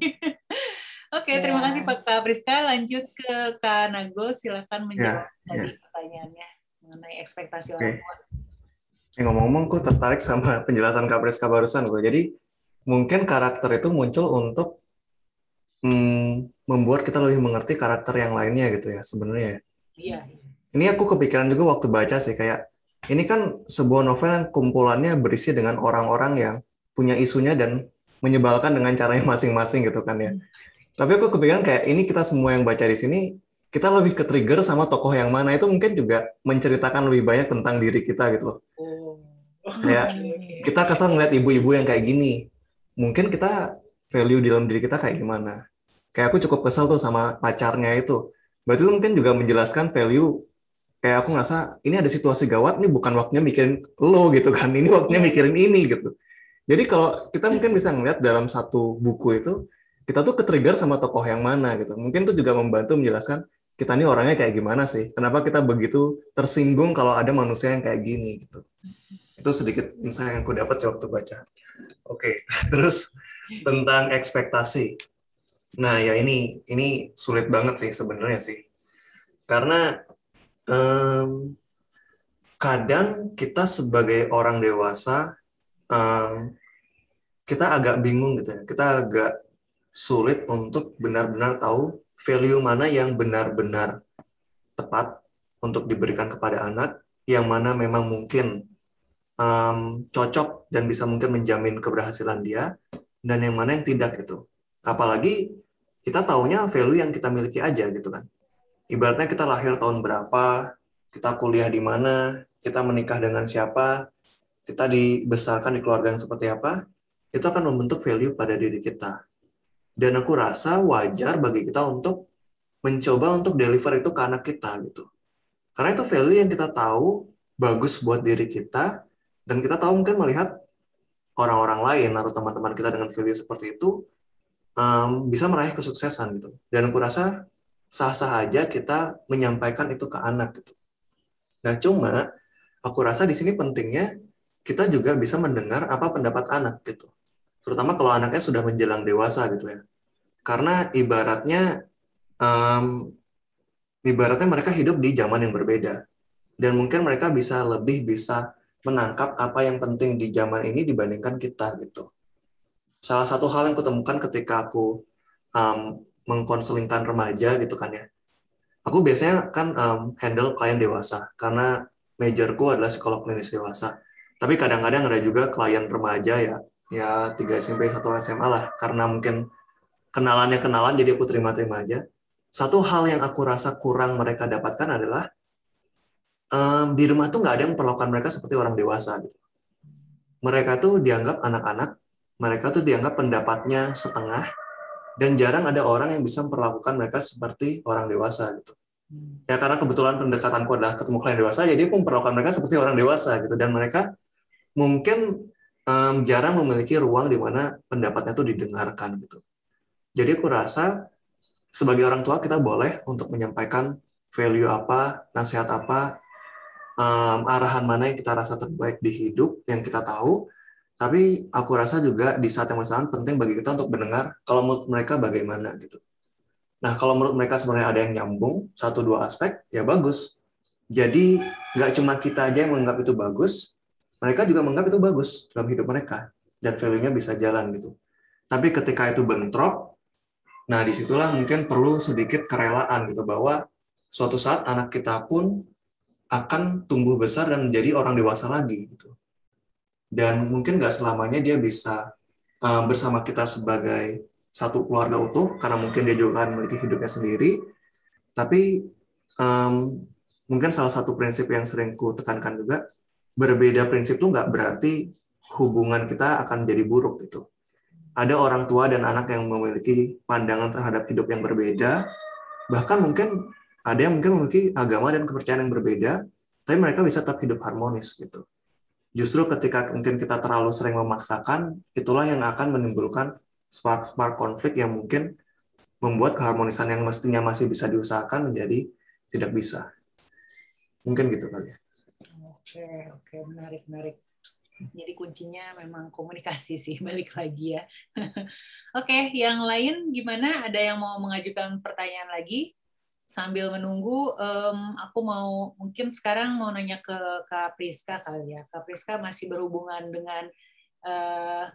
Oke, okay, yeah. terima ya. kasih Pak Priska. Lanjut ke Kak Nago, silakan ya, menjawab yeah, tadi yeah. pertanyaannya mengenai ekspektasi okay. orang tua. Eh, ngomong-ngomong, aku tertarik sama [LAUGHS] penjelasan Kak Priska barusan gue. Jadi mungkin karakter itu muncul untuk mm, membuat kita lebih mengerti karakter yang lainnya gitu ya sebenarnya. Ya. Iya. Yeah. Ini aku kepikiran juga waktu baca sih kayak ini kan sebuah novel yang kumpulannya berisi dengan orang-orang yang punya isunya dan menyebalkan dengan caranya [LAUGHS] masing-masing gitu kan ya. Tapi aku kepikiran kayak ini kita semua yang baca di sini kita lebih ke trigger sama tokoh yang mana itu mungkin juga menceritakan lebih banyak tentang diri kita gitu loh. Oh. Kayak [LAUGHS] kita kesel ngeliat ibu-ibu yang kayak gini. Mungkin kita value di dalam diri kita kayak gimana. Kayak aku cukup kesel tuh sama pacarnya itu. Berarti itu mungkin juga menjelaskan value kayak aku ngerasa ini ada situasi gawat nih bukan waktunya mikirin lo gitu kan ini waktunya iya. mikirin ini gitu jadi kalau kita iya. mungkin bisa ngeliat dalam satu buku itu kita tuh ketrigger sama tokoh yang mana gitu mungkin tuh juga membantu menjelaskan kita nih orangnya kayak gimana sih kenapa kita begitu tersinggung kalau ada manusia yang kayak gini gitu itu sedikit insight yang aku dapat sih waktu baca oke [LAUGHS] terus tentang ekspektasi nah ya ini ini sulit banget sih sebenarnya sih karena um, kadang kita sebagai orang dewasa um, kita agak bingung gitu ya kita agak sulit untuk benar-benar tahu value mana yang benar-benar tepat untuk diberikan kepada anak yang mana memang mungkin um, cocok dan bisa mungkin menjamin keberhasilan dia dan yang mana yang tidak gitu apalagi kita taunya value yang kita miliki aja gitu kan ibaratnya kita lahir tahun berapa, kita kuliah di mana, kita menikah dengan siapa, kita dibesarkan di keluarga yang seperti apa, itu akan membentuk value pada diri kita. Dan aku rasa wajar bagi kita untuk mencoba untuk deliver itu ke anak kita gitu. Karena itu value yang kita tahu bagus buat diri kita dan kita tahu mungkin melihat orang-orang lain atau teman-teman kita dengan value seperti itu um, bisa meraih kesuksesan gitu. Dan aku rasa sah-sah aja kita menyampaikan itu ke anak gitu. Nah, cuma aku rasa di sini pentingnya kita juga bisa mendengar apa pendapat anak gitu. Terutama kalau anaknya sudah menjelang dewasa gitu ya. Karena ibaratnya um, ibaratnya mereka hidup di zaman yang berbeda dan mungkin mereka bisa lebih bisa menangkap apa yang penting di zaman ini dibandingkan kita gitu. Salah satu hal yang kutemukan ketika aku um, mengkonselingkan remaja gitu kan ya. Aku biasanya kan um, handle klien dewasa karena majorku adalah psikolog klinis dewasa. Tapi kadang-kadang ada juga klien remaja ya, ya 3 SMP, 1 SMA lah. Karena mungkin kenalannya kenalan jadi aku terima-terima aja. Satu hal yang aku rasa kurang mereka dapatkan adalah um, di rumah tuh nggak ada yang memperlakukan mereka seperti orang dewasa gitu. Mereka tuh dianggap anak-anak, mereka tuh dianggap pendapatnya setengah, dan jarang ada orang yang bisa memperlakukan mereka seperti orang dewasa gitu. Hmm. Ya karena kebetulan pendekatanku adalah ketemu klien dewasa, jadi aku memperlakukan mereka seperti orang dewasa gitu dan mereka mungkin um, jarang memiliki ruang di mana pendapatnya itu didengarkan gitu. Jadi aku rasa sebagai orang tua kita boleh untuk menyampaikan value apa, nasihat apa, um, arahan mana yang kita rasa terbaik di hidup yang kita tahu, tapi aku rasa juga di saat yang bersamaan penting bagi kita untuk mendengar kalau menurut mereka bagaimana gitu. Nah, kalau menurut mereka sebenarnya ada yang nyambung satu dua aspek, ya bagus. Jadi nggak cuma kita aja yang menganggap itu bagus, mereka juga menganggap itu bagus dalam hidup mereka dan value-nya bisa jalan gitu. Tapi ketika itu bentrok, nah disitulah mungkin perlu sedikit kerelaan gitu bahwa suatu saat anak kita pun akan tumbuh besar dan menjadi orang dewasa lagi gitu dan mungkin nggak selamanya dia bisa uh, bersama kita sebagai satu keluarga utuh karena mungkin dia juga akan memiliki hidupnya sendiri tapi um, mungkin salah satu prinsip yang sering ku tekankan juga berbeda prinsip itu nggak berarti hubungan kita akan jadi buruk gitu ada orang tua dan anak yang memiliki pandangan terhadap hidup yang berbeda bahkan mungkin ada yang mungkin memiliki agama dan kepercayaan yang berbeda tapi mereka bisa tetap hidup harmonis gitu justru ketika mungkin kita terlalu sering memaksakan, itulah yang akan menimbulkan spark-spark konflik yang mungkin membuat keharmonisan yang mestinya masih bisa diusahakan menjadi tidak bisa. Mungkin gitu kali ya. Oke, oke, menarik, menarik. Jadi kuncinya memang komunikasi sih, [LAUGHS] balik lagi ya. [LAUGHS] oke, yang lain gimana? Ada yang mau mengajukan pertanyaan lagi? sambil menunggu um, aku mau mungkin sekarang mau nanya ke Kak Priska kali ya. Kak Priska masih berhubungan dengan uh,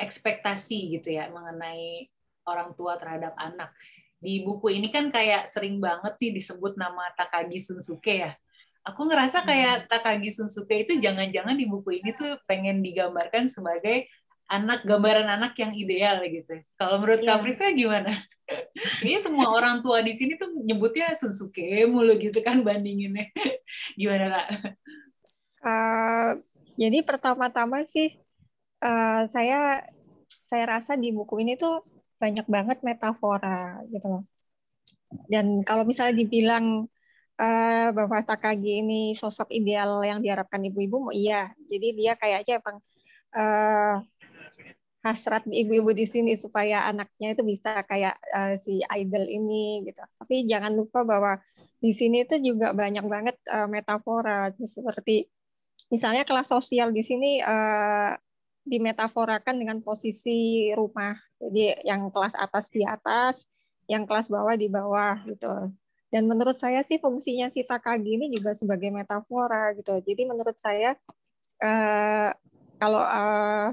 ekspektasi gitu ya mengenai orang tua terhadap anak. Di buku ini kan kayak sering banget sih disebut nama Takagi Sunsuke ya. Aku ngerasa hmm. kayak Takagi Sunsuke itu jangan-jangan di buku ini tuh pengen digambarkan sebagai anak gambaran anak yang ideal gitu. Kalau menurut yeah. Kak iya. Priska gimana? Ini semua orang tua di sini tuh nyebutnya Sunsuke mulu gitu kan bandinginnya. Gimana kak? Uh, jadi pertama-tama sih uh, saya saya rasa di buku ini tuh banyak banget metafora gitu loh. Dan kalau misalnya dibilang uh, bahwa Takagi ini sosok ideal yang diharapkan ibu-ibu, iya. Jadi dia kayaknya emang uh, hasrat ibu-ibu di sini supaya anaknya itu bisa kayak uh, si idol ini gitu. Tapi jangan lupa bahwa di sini itu juga banyak banget uh, metafora seperti misalnya kelas sosial di sini uh, dimetaforakan dengan posisi rumah. Jadi yang kelas atas di atas, yang kelas bawah di bawah gitu. Dan menurut saya sih fungsinya si Takagi ini juga sebagai metafora gitu. Jadi menurut saya uh, kalau uh,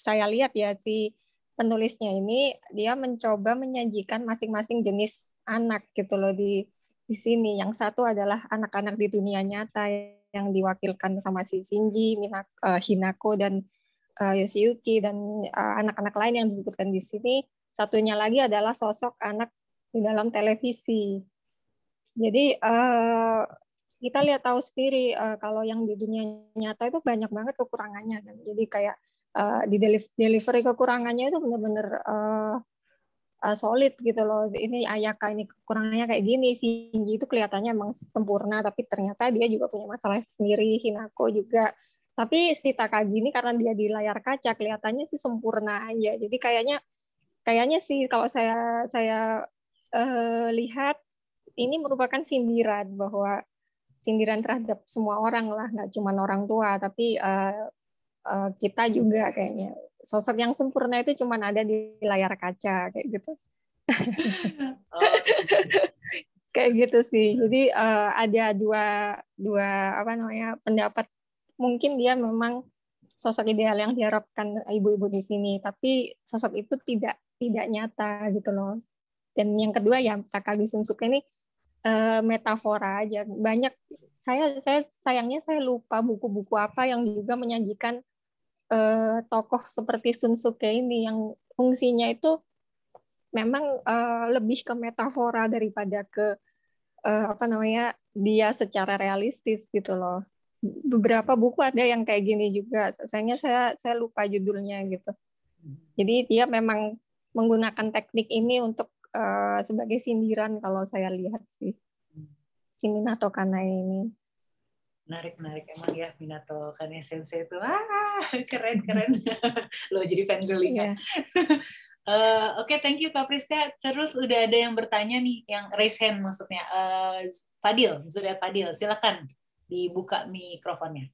saya lihat ya si penulisnya ini dia mencoba menyajikan masing-masing jenis anak gitu loh di di sini. Yang satu adalah anak-anak di dunia nyata yang diwakilkan sama si Shinji, Minako, eh, Hinako dan uh, Yoshiyuki dan eh, anak-anak uh, lain yang disebutkan di sini. Satunya lagi adalah sosok anak di dalam televisi. Jadi uh, kita lihat tahu sendiri uh, kalau yang di dunia nyata itu banyak banget kekurangannya kan. Jadi kayak Eh, di delivery kekurangannya itu benar-benar uh, eh, uh, eh, solid gitu loh. Ini Ayaka ini kekurangannya kayak gini, sih itu kelihatannya emang sempurna, tapi ternyata dia juga punya masalah sendiri, Hinako juga. Tapi si Takagi ini karena dia di layar kaca kelihatannya sih sempurna aja. Jadi kayaknya kayaknya sih kalau saya saya uh, lihat ini merupakan sindiran bahwa sindiran terhadap semua orang lah, nggak cuma orang tua, tapi uh, uh, kita juga kayaknya sosok yang sempurna itu cuma ada di layar kaca kayak gitu oh. [LAUGHS] kayak gitu sih jadi uh, ada dua dua apa namanya pendapat mungkin dia memang sosok ideal yang diharapkan ibu-ibu di sini tapi sosok itu tidak tidak nyata gitu loh dan yang kedua ya Takagi Sunsuke ini uh, metafora aja banyak saya saya sayangnya saya lupa buku-buku apa yang juga menyajikan uh, tokoh seperti Sunsuke ini yang fungsinya itu memang uh, lebih ke metafora daripada ke uh, apa namanya dia secara realistis gitu loh. Beberapa buku ada yang kayak gini juga. Sayangnya saya saya lupa judulnya gitu. Jadi dia memang menggunakan teknik ini untuk uh, sebagai sindiran kalau saya lihat sih. Minato Kanai ini menarik menarik emang ya Minato Kane Sensei itu ah keren keren [LAUGHS] lo jadi fan yeah. Iya. [LAUGHS] Uh, Oke, okay, thank you Pak Priska. Terus udah ada yang bertanya nih, yang raise hand maksudnya. Uh, Fadil, sudah Fadil, silakan dibuka mikrofonnya.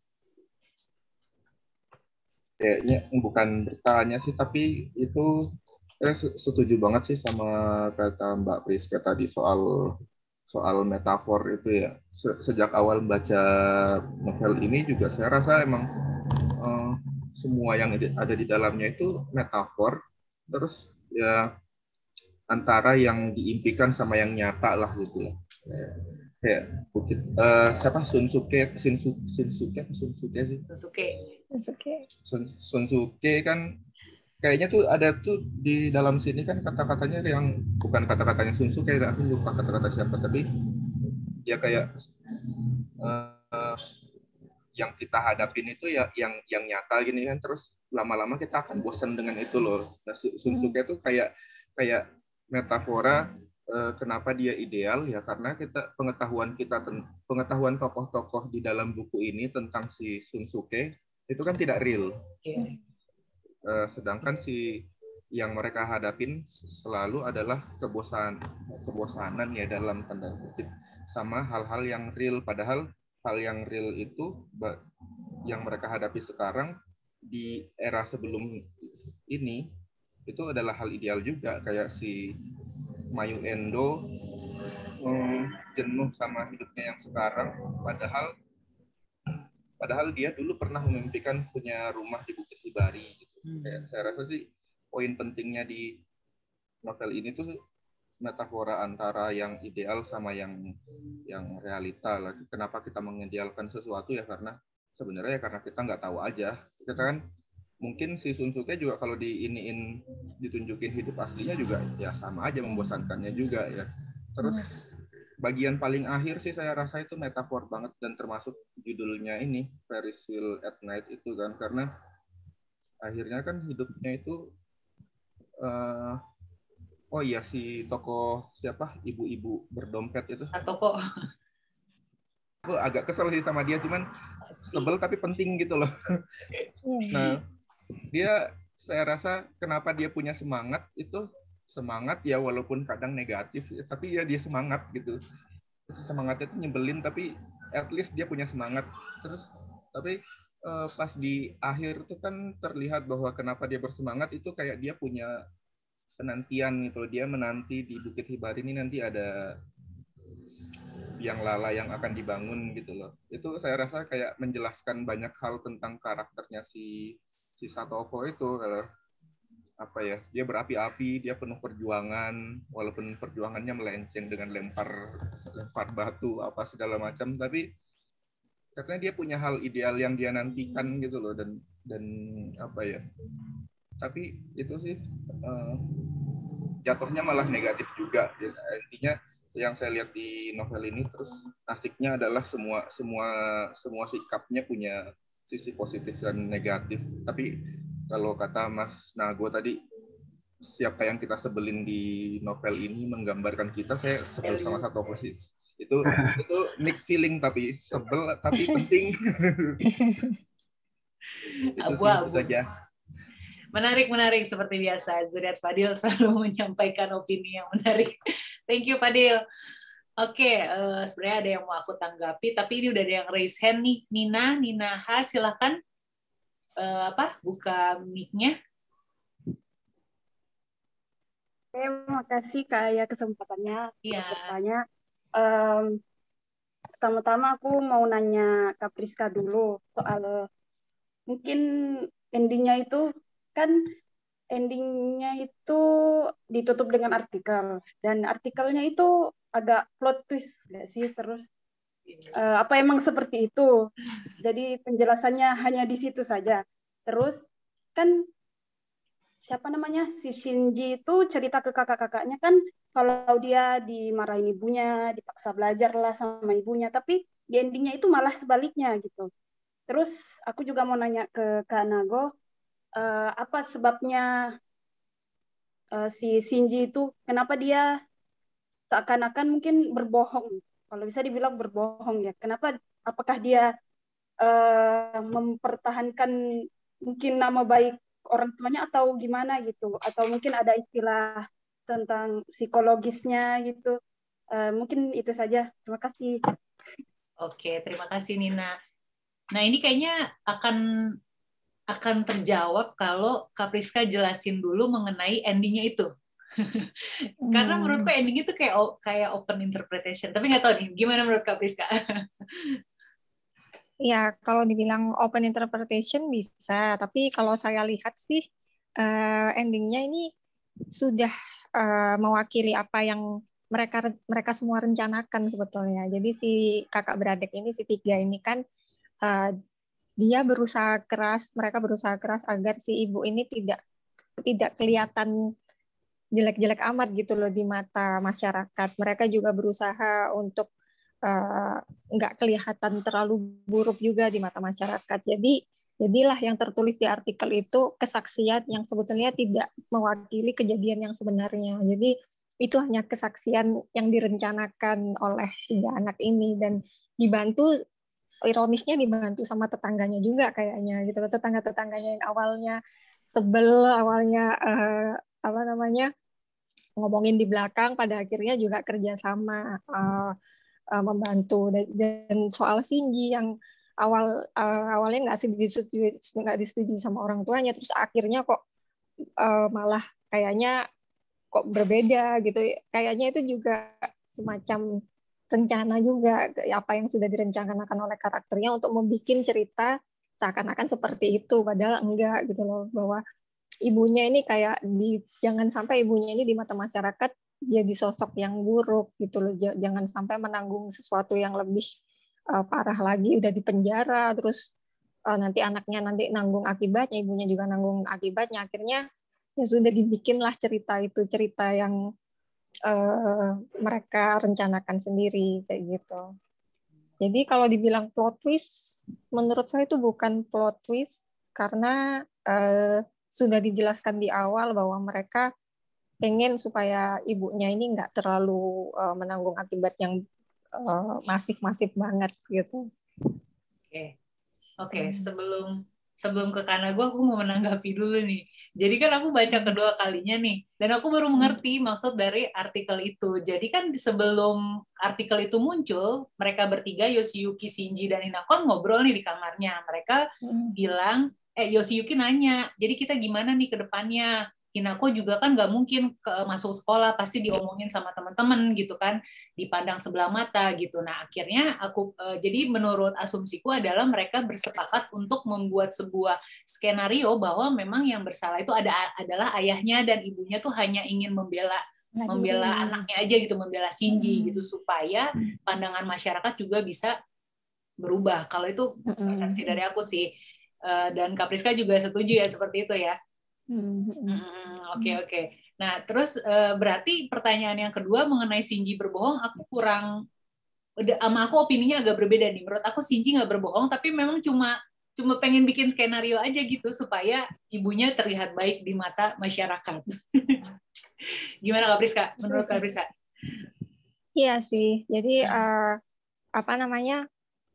Kayaknya bukan bertanya sih, tapi itu saya setuju banget sih sama kata Mbak Priska tadi soal soal metafor itu ya se sejak awal baca novel ini juga saya rasa emang uh, semua yang ada di dalamnya itu metafor terus ya antara yang diimpikan sama yang nyata lah gitu lah kayak bukit uh, siapa Sunsuke Shinsu, Sunsuke sih Sunsuke Sunsuke Sunsuke kan kayaknya tuh ada tuh di dalam sini kan kata-katanya yang bukan kata-katanya Sunsu kayak aku lupa kata-kata siapa tapi ya kayak uh, yang kita hadapin itu ya yang yang nyata gini kan terus lama-lama kita akan bosan dengan itu loh. Nah, Sunsu kayak tuh kayak kayak metafora uh, kenapa dia ideal ya karena kita pengetahuan kita pengetahuan tokoh-tokoh di dalam buku ini tentang si Sunsuke itu kan tidak real. Yeah. Eh, sedangkan si yang mereka hadapin selalu adalah kebosan kebosanan ya dalam tanda kutip sama hal-hal yang real padahal hal yang real itu yang mereka hadapi sekarang di era sebelum ini itu adalah hal ideal juga kayak si Mayu Endo mm, jenuh sama hidupnya yang sekarang padahal padahal dia dulu pernah memimpikan punya rumah di Bukit Hibari Hmm. saya rasa sih poin pentingnya di novel ini tuh metafora antara yang ideal sama yang yang realita lah. Kenapa kita mengidealkan sesuatu ya karena sebenarnya ya karena kita nggak tahu aja. Kita kan mungkin si Sunsuke juga kalau di iniin ditunjukin hidup aslinya juga ya sama aja membosankannya juga ya. Terus hmm. bagian paling akhir sih saya rasa itu metafor banget dan termasuk judulnya ini Ferris Wheel at Night itu kan karena akhirnya kan hidupnya itu uh, oh iya si toko siapa ibu-ibu berdompet itu toko aku agak kesel sih sama dia cuman sebel tapi penting gitu loh [LAUGHS] nah dia saya rasa kenapa dia punya semangat itu semangat ya walaupun kadang negatif tapi ya dia semangat gitu semangatnya itu nyebelin tapi at least dia punya semangat terus tapi uh, pas di akhir itu kan terlihat bahwa kenapa dia bersemangat itu kayak dia punya penantian gitu loh. Dia menanti di Bukit Hibari ini nanti ada yang lala yang akan dibangun gitu loh. Itu saya rasa kayak menjelaskan banyak hal tentang karakternya si si Satoko itu kalau apa ya dia berapi-api dia penuh perjuangan walaupun perjuangannya melenceng dengan lempar lempar batu apa segala macam tapi karena dia punya hal ideal yang dia nantikan gitu loh dan dan apa ya tapi itu sih uh, jatuhnya malah negatif juga ya. intinya yang saya lihat di novel ini terus asiknya adalah semua semua semua sikapnya punya sisi positif dan negatif tapi kalau kata Mas Nago tadi siapa yang kita sebelin di novel ini menggambarkan kita saya sebel sama satu posisi itu itu mixed feeling tapi sebel tapi [LAUGHS] penting [LAUGHS] itu abu, abu. saja menarik menarik seperti biasa Zuriat Fadil [LAUGHS] selalu menyampaikan opini yang menarik thank you Fadil Oke, okay, uh, eh, sebenarnya ada yang mau aku tanggapi, tapi ini udah ada yang raise hand nih. Nina, Nina H, Silakan uh, apa buka mic-nya. Terima kasih kak kayak kesempatannya, yeah. Iya. bertanya um, pertama-tama aku mau nanya Kak Priska dulu soal mungkin endingnya itu kan endingnya itu ditutup dengan artikel dan artikelnya itu agak plot twist gak sih terus uh, apa emang seperti itu jadi penjelasannya hanya di situ saja terus kan siapa namanya si Shinji itu cerita ke kakak-kakaknya kan kalau dia dimarahin ibunya, dipaksa belajar lah sama ibunya, tapi di endingnya itu malah sebaliknya gitu. Terus aku juga mau nanya ke Kanago, uh, eh, apa sebabnya uh, si Shinji itu kenapa dia seakan-akan mungkin berbohong, kalau bisa dibilang berbohong ya. Kenapa? Apakah dia uh, mempertahankan mungkin nama baik orang tuanya atau gimana gitu? Atau mungkin ada istilah tentang psikologisnya gitu. Uh, mungkin itu saja. Terima kasih. Oke, terima kasih Nina. Nah, ini kayaknya akan akan terjawab kalau Kapriska jelasin dulu mengenai endingnya itu. [LAUGHS] Karena hmm. menurutku ending itu kayak kayak open interpretation. Tapi nggak tahu nih, gimana menurut Kapriska? [LAUGHS] ya, kalau dibilang open interpretation bisa. Tapi kalau saya lihat sih eh, endingnya ini sudah uh, mewakili apa yang mereka mereka semua rencanakan sebetulnya. Jadi si kakak beradik ini si tiga ini kan uh, dia berusaha keras, mereka berusaha keras agar si ibu ini tidak tidak kelihatan jelek-jelek amat gitu loh di mata masyarakat. Mereka juga berusaha untuk eh, nggak uh, kelihatan terlalu buruk juga di mata masyarakat. Jadi Jadilah yang tertulis di artikel itu kesaksian yang sebetulnya tidak mewakili kejadian yang sebenarnya. Jadi itu hanya kesaksian yang direncanakan oleh tiga anak ini dan dibantu ironisnya dibantu sama tetangganya juga kayaknya gitu loh tetangga-tetangganya yang awalnya sebel awalnya uh, apa namanya ngomongin di belakang pada akhirnya juga kerjasama uh, uh, membantu dan, dan soal Sinji yang awal uh, awalnya nggak sih disetujui nggak disetujui sama orang tuanya terus akhirnya kok uh, malah kayaknya kok berbeda gitu kayaknya itu juga semacam rencana juga apa yang sudah direncanakan oleh karakternya untuk membuat cerita seakan-akan seperti itu padahal enggak gitu loh bahwa ibunya ini kayak di jangan sampai ibunya ini di mata masyarakat jadi sosok yang buruk gitu loh jangan sampai menanggung sesuatu yang lebih uh, parah lagi udah di penjara terus uh, nanti anaknya nanti nanggung akibatnya ibunya juga nanggung akibatnya akhirnya ya sudah dibikinlah cerita itu cerita yang uh, mereka rencanakan sendiri kayak gitu jadi kalau dibilang plot twist menurut saya itu bukan plot twist karena uh, sudah dijelaskan di awal bahwa mereka pengen supaya ibunya ini nggak terlalu uh, menanggung akibat yang masih eh, masif uh, banget gitu. Oke, okay. oke okay. sebelum sebelum ke kanan gue, aku mau menanggapi dulu nih. Jadi kan aku baca kedua kalinya nih, dan aku baru mengerti maksud dari artikel itu. Jadi kan sebelum artikel itu muncul, mereka bertiga, Yoshiyuki, Shinji, dan Inakon ngobrol nih di kamarnya. Mereka hmm. bilang, eh Yoshiyuki nanya, jadi kita gimana nih ke depannya? Hinako juga kan nggak mungkin ke, masuk sekolah pasti diomongin sama teman-teman gitu kan dipandang sebelah mata gitu nah akhirnya aku eh, jadi menurut asumsiku adalah mereka bersepakat untuk membuat sebuah skenario bahwa memang yang bersalah itu ada adalah ayahnya dan ibunya tuh hanya ingin membela Lagi. membela anaknya aja gitu membela Shinji hmm. gitu supaya hmm. pandangan masyarakat juga bisa berubah kalau itu hmm. persepsi dari aku sih eh, dan Kapriska juga setuju ya seperti itu ya Hmm, hmm, hmm. Ah, oke oke. Nah terus uh, berarti pertanyaan yang kedua mengenai Sinji berbohong, aku kurang sama aku opininya agak berbeda nih. Menurut aku Sinji nggak berbohong, tapi memang cuma cuma pengen bikin skenario aja gitu supaya ibunya terlihat baik di mata masyarakat. [LAUGHS] Gimana Kak Priska? Menurut Kak Priska? Iya sih. Jadi uh, apa namanya?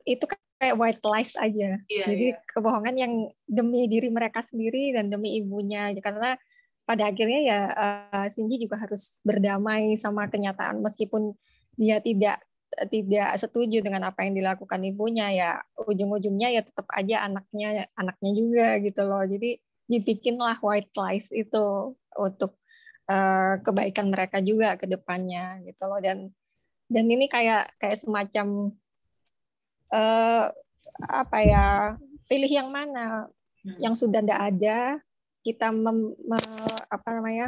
Itu kan kayak white lies aja. Yeah, Jadi yeah. kebohongan yang demi diri mereka sendiri dan demi ibunya karena pada akhirnya ya eh, Cindy Shinji juga harus berdamai sama kenyataan meskipun dia tidak tidak setuju dengan apa yang dilakukan ibunya ya ujung-ujungnya ya tetap aja anaknya anaknya juga gitu loh. Jadi dibikinlah white lies itu untuk uh, kebaikan mereka juga ke depannya gitu loh dan dan ini kayak kayak semacam eh, apa ya pilih yang mana hmm. yang sudah tidak ada kita mem, me, apa namanya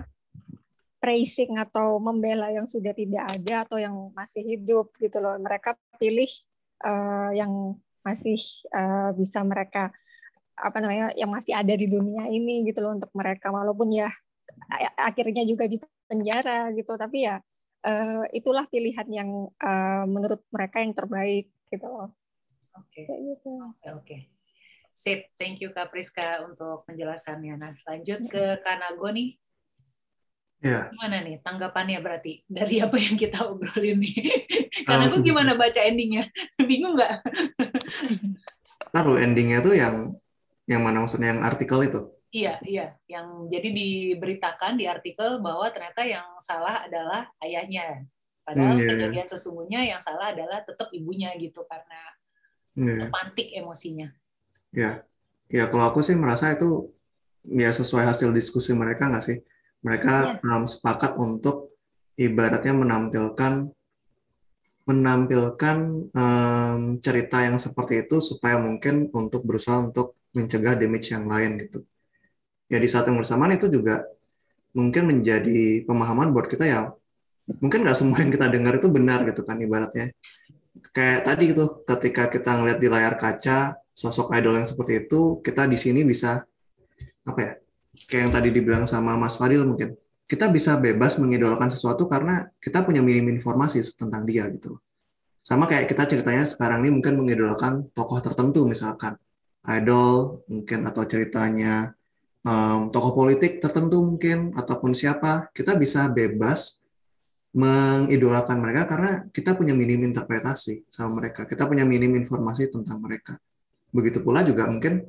praising atau membela yang sudah tidak ada atau yang masih hidup gitu loh mereka pilih uh, yang masih uh, bisa mereka apa namanya yang masih ada di dunia ini gitu loh untuk mereka walaupun ya akhirnya juga di penjara gitu tapi ya eh, itulah pilihan yang menurut mereka yang terbaik gitu loh Oke. Okay. gitu. Oke, okay, Sip, thank you Kak Priska untuk penjelasannya. Nah, lanjut ya. ke Kanago nih. Ya. Gimana nih tanggapannya berarti dari apa yang kita obrolin nih? Karena aku gimana baca endingnya? [LAUGHS] Bingung nggak? Taruh endingnya tuh yang yang mana maksudnya yang artikel itu? Iya, iya. Yang jadi diberitakan di artikel bahwa ternyata yang salah adalah ayahnya. Padahal hmm, iya. iya. kejadian sesungguhnya yang salah adalah tetap ibunya gitu karena yeah. Iya. emosinya. Ya, ya kalau aku sih merasa itu ya sesuai hasil diskusi mereka nggak sih? Mereka yeah. Um, sepakat untuk ibaratnya menampilkan menampilkan um, cerita yang seperti itu supaya mungkin untuk berusaha untuk mencegah damage yang lain gitu. Ya di saat yang bersamaan itu juga mungkin menjadi pemahaman buat kita ya mungkin nggak semua yang kita dengar itu benar gitu kan ibaratnya kayak tadi gitu ketika kita ngeliat di layar kaca sosok idol yang seperti itu kita di sini bisa apa ya kayak yang tadi dibilang sama Mas Fadil mungkin kita bisa bebas mengidolakan sesuatu karena kita punya minim informasi tentang dia gitu sama kayak kita ceritanya sekarang ini mungkin mengidolakan tokoh tertentu misalkan idol mungkin atau ceritanya um, tokoh politik tertentu mungkin ataupun siapa kita bisa bebas mengidolakan mereka karena kita punya minim interpretasi sama mereka. Kita punya minim informasi tentang mereka. Begitu pula juga mungkin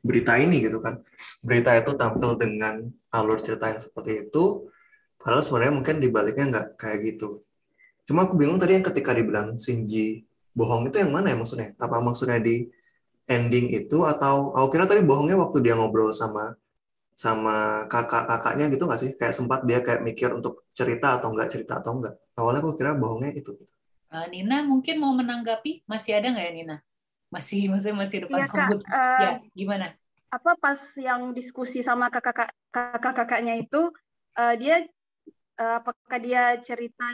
berita ini gitu kan. Berita itu tampil dengan alur cerita yang seperti itu, padahal sebenarnya mungkin dibaliknya nggak kayak gitu. Cuma aku bingung tadi yang ketika dibilang Shinji bohong itu yang mana ya maksudnya? Apa maksudnya di ending itu atau aku kira tadi bohongnya waktu dia ngobrol sama sama kakak-kakaknya gitu nggak sih? Kayak sempat dia kayak mikir untuk cerita atau nggak cerita atau nggak. Awalnya aku kira bohongnya itu. Gitu. Eh, Nina mungkin mau menanggapi, masih ada nggak ya Nina? Masih, masih masih depan ya, kabut. Uh, eh, ya, gimana? Apa pas yang diskusi sama kakak-kakaknya itu, uh, dia uh, apakah dia cerita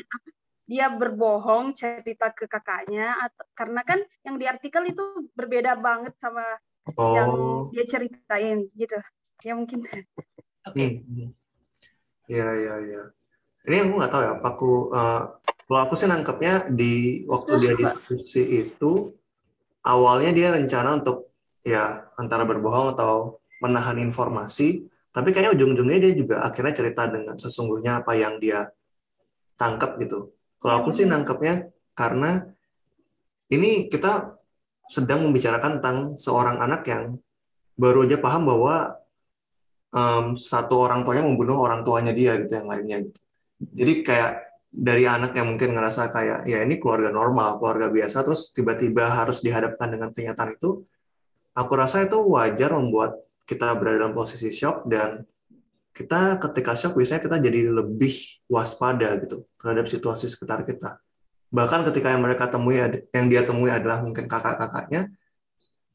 dia berbohong cerita ke kakaknya atau karena kan yang di artikel itu berbeda banget sama oh. yang dia ceritain gitu ya mungkin oke okay. Hmm, hmm. ya ya ya ini aku nggak tahu ya apa aku uh, kalau aku sih nangkepnya di waktu dia diskusi itu awalnya dia rencana untuk ya antara berbohong atau menahan informasi tapi kayaknya ujung-ujungnya dia juga akhirnya cerita dengan sesungguhnya apa yang dia tangkap gitu kalau aku sih hmm. nangkepnya karena ini kita sedang membicarakan tentang seorang anak yang baru aja paham bahwa um, satu orang tuanya membunuh orang tuanya dia gitu yang lainnya gitu. Jadi kayak dari anak yang mungkin ngerasa kayak ya ini keluarga normal, keluarga biasa terus tiba-tiba harus dihadapkan dengan kenyataan itu aku rasa itu wajar membuat kita berada dalam posisi shock dan kita ketika shock biasanya kita jadi lebih waspada gitu terhadap situasi sekitar kita. Bahkan ketika yang mereka temui yang dia temui adalah mungkin kakak-kakaknya,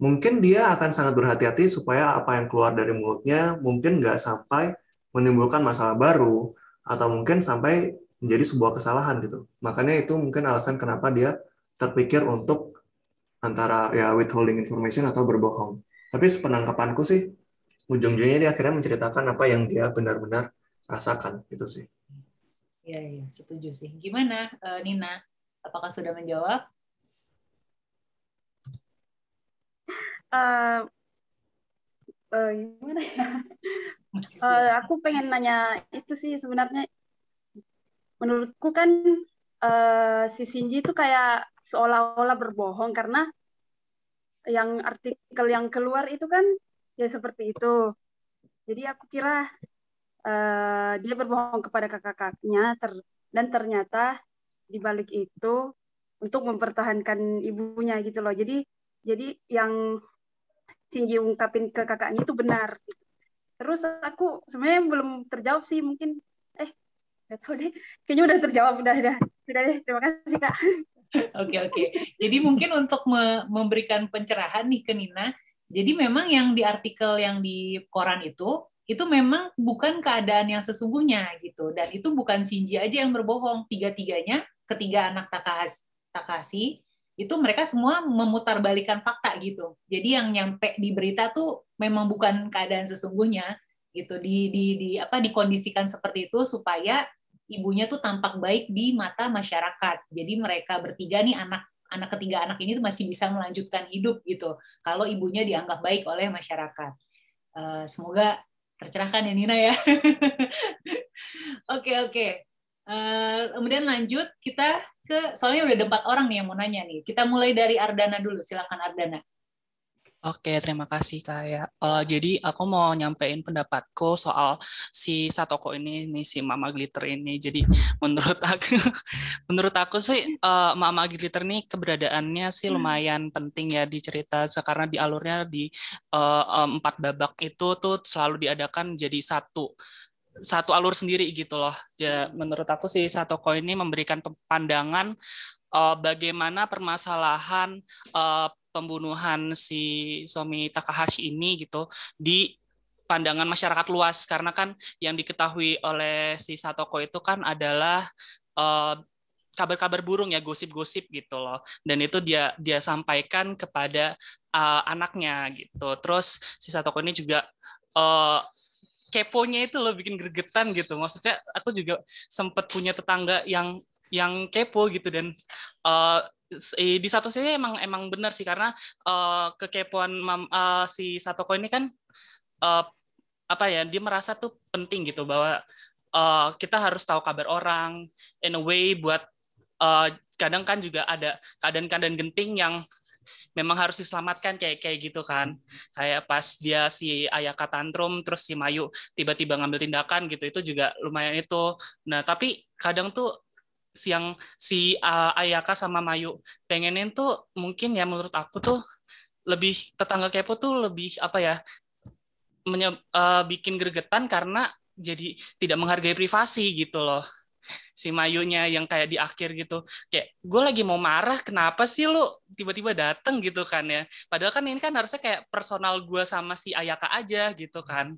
mungkin dia akan sangat berhati-hati supaya apa yang keluar dari mulutnya mungkin nggak sampai menimbulkan masalah baru atau mungkin sampai menjadi sebuah kesalahan gitu. Makanya itu mungkin alasan kenapa dia terpikir untuk antara ya withholding information atau berbohong. Tapi sepenangkapanku sih ujung-ujungnya dia akhirnya menceritakan apa yang dia benar-benar rasakan gitu sih. Iya, iya, setuju sih. Gimana eh, Nina? Apakah sudah menjawab? uh, uh, gimana ya? Uh, aku pengen nanya itu sih sebenarnya menurutku kan uh, si Shinji itu kayak seolah-olah berbohong karena yang artikel yang keluar itu kan ya seperti itu. Jadi aku kira uh, dia berbohong kepada kakak-kakaknya ter dan ternyata di balik itu untuk mempertahankan ibunya gitu loh. Jadi jadi yang Cinji ungkapin ke kakaknya itu benar. Terus aku sebenarnya belum terjawab sih mungkin eh nggak tahu deh kayaknya udah terjawab udah udah sudah deh terima kasih kak. [LAUGHS] Oke oke jadi mungkin untuk memberikan pencerahan nih ke Nina jadi memang yang di artikel yang di koran itu itu memang bukan keadaan yang sesungguhnya gitu dan itu bukan Shinji aja yang berbohong tiga tiganya ketiga anak Takahashi itu mereka semua memutarbalikan fakta gitu. Jadi yang nyampe di berita tuh memang bukan keadaan sesungguhnya gitu di di di apa dikondisikan seperti itu supaya ibunya tuh tampak baik di mata masyarakat. Jadi mereka bertiga nih anak anak ketiga anak ini tuh masih bisa melanjutkan hidup gitu kalau ibunya dianggap baik oleh masyarakat. Uh, semoga tercerahkan ya Nina ya. [LAUGHS] Oke oke. Okay, okay. uh, eh, kemudian lanjut kita ke soalnya udah empat orang nih yang mau nanya nih. Kita mulai dari Ardana dulu. Silakan Ardana. Oke, terima kasih Kak Uh, jadi aku mau nyampein pendapatku soal si Satoko ini, ini si Mama Glitter ini. Jadi [LAUGHS] menurut aku, [LAUGHS] menurut aku sih uh, Mama Glitter ini keberadaannya sih hmm. lumayan penting ya di cerita karena di alurnya di uh, empat babak itu tuh selalu diadakan jadi satu satu alur sendiri gitu loh. Ya, menurut aku sih satu koin ini memberikan pandangan uh, eh, bagaimana permasalahan uh, pembunuhan si suami Takahashi ini gitu di pandangan masyarakat luas karena kan yang diketahui oleh si Satoko itu kan adalah kabar eh, kabar-kabar burung ya gosip-gosip gitu loh dan itu dia dia sampaikan kepada uh, anaknya gitu terus si Satoko ini juga uh, keponya itu loh bikin gregetan gitu. Maksudnya aku juga sempat punya tetangga yang yang kepo gitu dan uh, di satu sisi emang emang benar sih karena uh, kekepoan mam, uh, si Satoko ini kan uh, apa ya dia merasa tuh penting gitu bahwa uh, kita harus tahu kabar orang in a way buat uh, kadang kan juga ada keadaan-keadaan genting yang memang harus diselamatkan kayak kayak gitu kan kayak pas dia si Ayaka tantrum terus si Mayu tiba-tiba ngambil tindakan gitu itu juga lumayan itu nah tapi kadang tuh siang si uh, Ayaka sama Mayu pengenin tuh mungkin ya menurut aku tuh lebih tetangga kepo tuh lebih apa ya menye, uh, bikin gregetan karena jadi tidak menghargai privasi gitu loh si Mayunya yang kayak di akhir gitu kayak gue lagi mau marah kenapa sih lu tiba-tiba dateng gitu kan ya padahal kan ini kan harusnya kayak personal gue sama si Ayaka aja gitu kan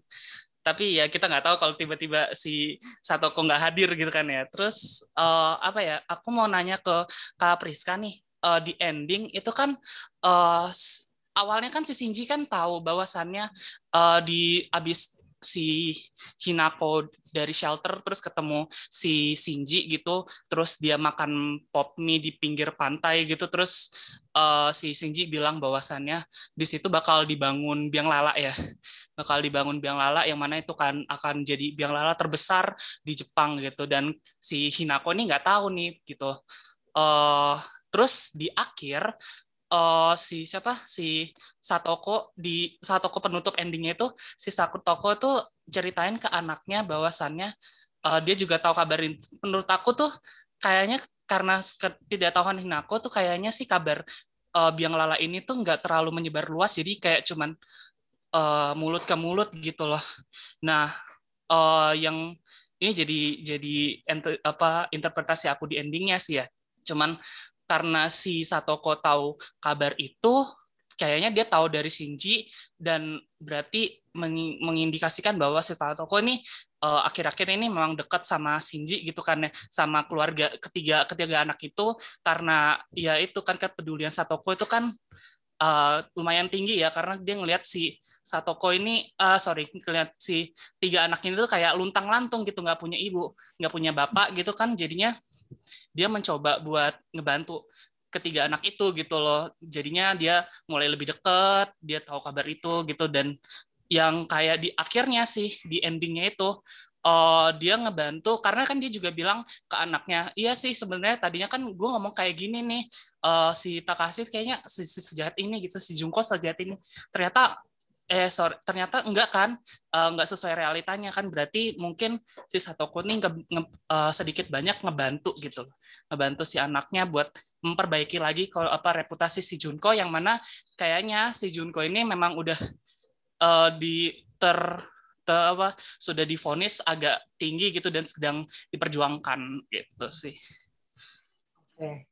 tapi ya kita nggak tahu kalau tiba-tiba si Satoko nggak hadir gitu kan ya terus uh, apa ya aku mau nanya ke Kak Priska nih uh, di ending itu kan uh, awalnya kan si Shinji kan tahu bahwasannya uh, di abis si Hinako dari shelter terus ketemu si Shinji gitu terus dia makan pop mie di pinggir pantai gitu terus uh, si Shinji bilang bahwasannya di situ bakal dibangun biang lala ya bakal dibangun biang lala yang mana itu kan akan jadi biang lala terbesar di Jepang gitu dan si Hinako ini nggak tahu nih gitu uh, terus di akhir uh, si siapa si Satoko di Satoko penutup endingnya itu si toko itu ceritain ke anaknya bahwasannya uh, dia juga tahu kabarin. Menurut aku tuh kayaknya karena tidak ketidaktahuan Hinako tuh kayaknya sih kabar uh, biang lala ini tuh nggak terlalu menyebar luas jadi kayak cuman uh, mulut ke mulut gitu loh. Nah, uh, yang ini jadi jadi enter, apa interpretasi aku di endingnya sih ya. Cuman karena si Satoko tahu kabar itu, kayaknya dia tahu dari Shinji dan berarti mengindikasikan bahwa si Satoko ini akhir eh, akhir-akhir ini memang dekat sama Shinji gitu kan ya, sama keluarga ketiga ketiga anak itu karena ya itu kan kepedulian Satoko itu kan uh, lumayan tinggi ya karena dia ngelihat si Satoko ini uh, sorry ngelihat si tiga anak ini tuh kayak luntang lantung gitu nggak punya ibu nggak punya bapak gitu kan jadinya dia mencoba buat ngebantu ketiga anak itu gitu loh jadinya dia mulai lebih deket dia tahu kabar itu gitu dan yang kayak di akhirnya sih di endingnya itu uh, dia ngebantu karena kan dia juga bilang ke anaknya iya sih sebenarnya tadinya kan gue ngomong kayak gini nih uh, si takasit kayaknya si, si sejahat ini gitu si Jungko sejahat ini ternyata eh sorry ternyata enggak kan uh, enggak sesuai realitanya kan berarti mungkin si satu kuning nge, nge, uh, sedikit banyak ngebantu gitu ngebantu si anaknya buat memperbaiki lagi kalau apa reputasi si Junko yang mana kayaknya si Junko ini memang udah uh, di ter, ter apa sudah difonis agak tinggi gitu dan sedang diperjuangkan gitu sih. Oke.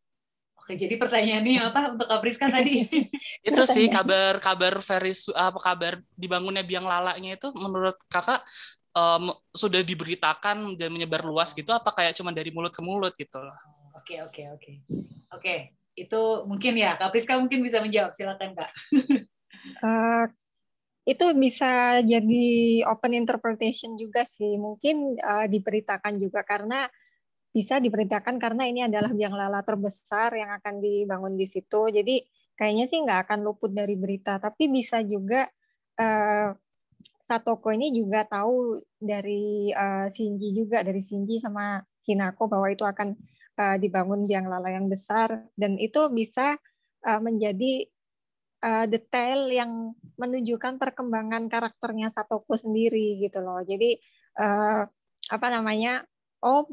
Oke, jadi pertanyaannya apa untuk Kak Priska tadi? [LAUGHS] itu sih kabar kabar Ferris apa kabar dibangunnya biang lalanya itu menurut Kakak um, sudah diberitakan dan menyebar luas gitu apa kayak cuma dari mulut ke mulut gitu loh. Oke, oke, oke. Oke, itu mungkin ya Kak mungkin bisa menjawab, silakan Kak. uh, [LAUGHS] itu bisa jadi open interpretation juga sih. Mungkin uh, diberitakan juga karena bisa diperintahkan karena ini adalah biang lala terbesar yang akan dibangun di situ. Jadi kayaknya sih nggak akan luput dari berita, tapi bisa juga eh, Satoko ini juga tahu dari eh, Shinji juga dari Shinji sama Hinako bahwa itu akan eh, dibangun biang lala yang besar dan itu bisa eh, menjadi eh, detail yang menunjukkan perkembangan karakternya Satoko sendiri gitu loh. Jadi eh, apa namanya? Oh,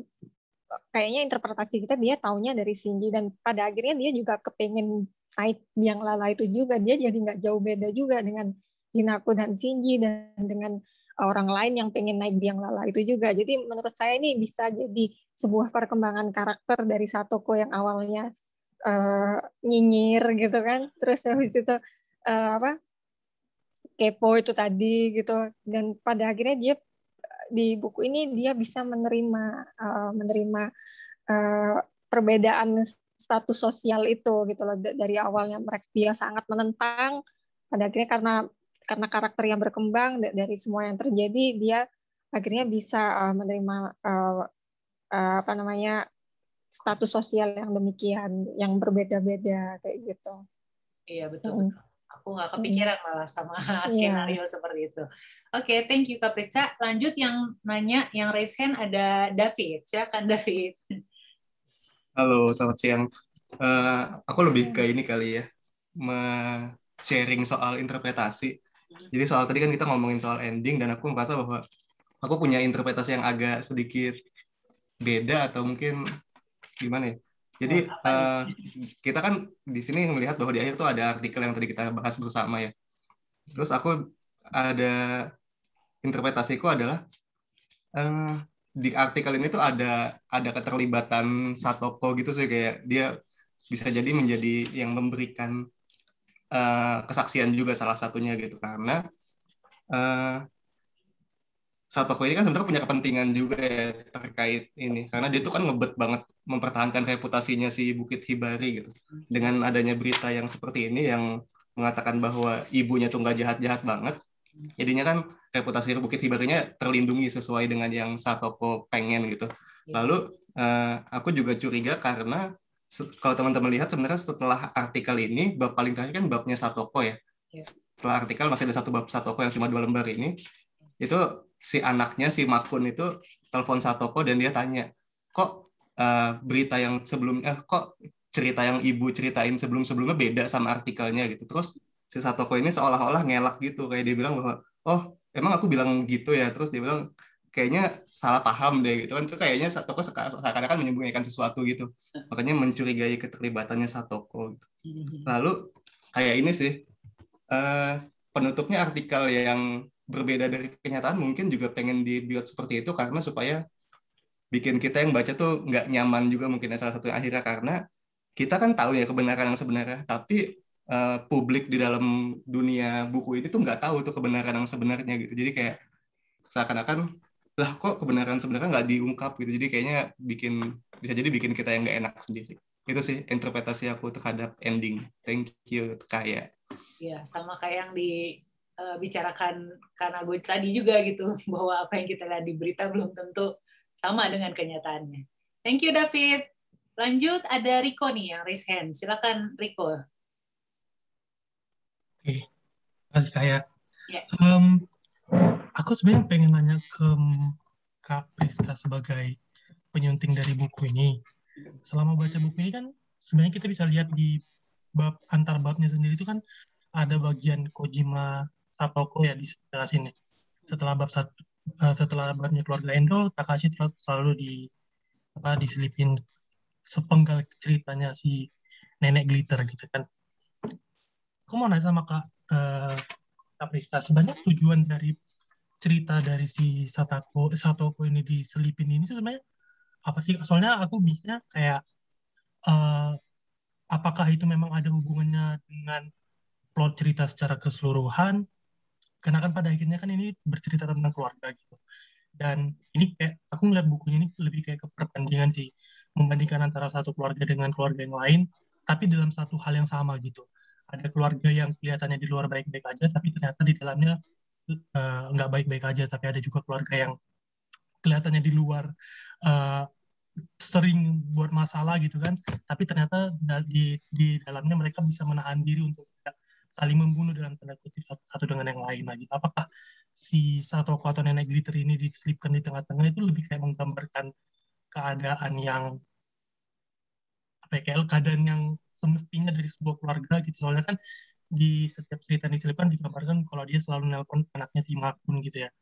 kayaknya interpretasi kita dia taunya dari Shinji dan pada akhirnya dia juga kepengen naik yang lala itu juga dia jadi nggak jauh beda juga dengan Hinako dan Shinji dan dengan eh, orang lain yang pengen naik biang lala itu juga. Jadi menurut saya ini bisa jadi sebuah perkembangan karakter dari Satoko yang awalnya uh, nyinyir gitu kan, terus habis itu uh, apa kepo itu tadi gitu, dan pada akhirnya dia di buku ini dia bisa menerima uh, menerima uh, perbedaan status sosial itu gitu loh dari awalnya mereka dia sangat menentang pada akhirnya karena karena karakter yang berkembang dari semua yang terjadi dia akhirnya bisa uh, menerima uh, uh, apa namanya status sosial yang demikian yang berbeda-beda kayak gitu. Iya betul. Mm. betul aku nggak hmm. kepikiran hmm. malah sama [LAUGHS] iya. skenario yeah. seperti itu. Oke, okay, thank you Kak Lanjut yang nanya, yang raise hand ada David. Silakan David. Halo, selamat siang. Uh, aku lebih ke hmm. ini kali ya, sharing soal interpretasi. Hmm. Jadi soal tadi kan kita ngomongin soal ending dan aku merasa bahwa aku punya interpretasi yang agak sedikit beda atau mungkin gimana ya? Jadi uh, kita kan di sini melihat bahwa di akhir tuh ada artikel yang tadi kita bahas bersama ya. Terus aku ada interpretasiku adalah uh, di artikel ini tuh ada ada keterlibatan Satoko gitu sih kayak dia bisa jadi menjadi yang memberikan uh, kesaksian juga salah satunya gitu karena uh, Satoko ini kan sebenarnya punya kepentingan juga ya terkait ini karena dia tuh kan ngebet banget mempertahankan reputasinya si Bukit Hibari gitu dengan adanya berita yang seperti ini yang mengatakan bahwa ibunya tuh nggak jahat-jahat banget jadinya kan reputasi Bukit Hibarinya terlindungi sesuai dengan yang Satoko pengen gitu iya. lalu eh, aku juga curiga karena kalau teman-teman lihat sebenarnya setelah artikel ini bab paling terakhir kan babnya Satoko ya iya. setelah artikel masih ada satu bab Satoko yang cuma dua lembar ini itu si anaknya si Makun itu telepon Satoko dan dia tanya kok uh, berita yang sebelumnya eh, kok cerita yang ibu ceritain sebelum sebelumnya beda sama artikelnya gitu terus si Satoko ini seolah-olah ngelak gitu kayak dia bilang bahwa oh emang aku bilang gitu ya terus dia bilang kayaknya salah paham deh gitu kan itu kayaknya Satoko sekarang kan menyembunyikan sesuatu gitu makanya mencurigai keterlibatannya Satoko gitu. hmm. lalu kayak ini sih uh, penutupnya artikel yang berbeda dari kenyataan mungkin juga pengen dibuat seperti itu karena supaya bikin kita yang baca tuh nggak nyaman juga mungkin ya, salah satu akhirnya karena kita kan tahu ya kebenaran yang sebenarnya tapi uh, publik di dalam dunia buku ini tuh nggak tahu tuh kebenaran yang sebenarnya gitu jadi kayak seakan-akan lah kok kebenaran sebenarnya nggak diungkap gitu jadi kayaknya bikin bisa jadi bikin kita yang nggak enak sendiri itu sih interpretasi aku terhadap ending thank you kayak ya sama kayak yang di Eh, bicarakan karena gue tadi juga gitu [LAUGHS] bahwa apa yang kita lihat di berita belum tentu sama dengan kenyataannya. Thank you David. Lanjut ada Rico nih yang raise hand. Silakan Rico. Oke, Mas Kaya. Yeah. Ya. Um, aku sebenarnya pengen nanya ke Kak Priska sebagai penyunting dari buku ini. Selama baca buku ini kan sebenarnya kita bisa lihat di bab antar babnya sendiri itu kan ada bagian Kojima Satoko ya di sebelah sini. Setelah bab satu, uh, setelah babnya keluarga endo Takashi selalu di apa diselipin sepenggal ceritanya si nenek glitter gitu kan. Aku mau nanya sama Kak uh, Kaprista, sebenarnya tujuan dari cerita dari si Satoko Satoko ini diselipin ini sebenarnya apa sih? Soalnya aku bisa kayak uh, apakah itu memang ada hubungannya dengan plot cerita secara keseluruhan karena kan pada akhirnya kan ini bercerita tentang keluarga gitu dan ini kayak aku ngeliat bukunya ini lebih kayak ke perbandingan sih membandingkan antara satu keluarga dengan keluarga yang lain tapi dalam satu hal yang sama gitu ada keluarga yang kelihatannya di luar baik-baik aja tapi ternyata di dalamnya eh, nggak uh, baik-baik aja tapi ada juga keluarga yang kelihatannya di luar uh, sering buat masalah gitu kan tapi ternyata di di dalamnya mereka bisa menahan diri untuk saling membunuh dalam tanda kutip satu, dengan yang lain lagi. Apakah si Satoko atau nenek glitter ini diselipkan di tengah-tengah itu lebih kayak menggambarkan keadaan yang apa ya, kayak keadaan yang semestinya dari sebuah keluarga gitu soalnya kan di setiap cerita yang diselipkan digambarkan kalau dia selalu nelpon anaknya si Makun gitu ya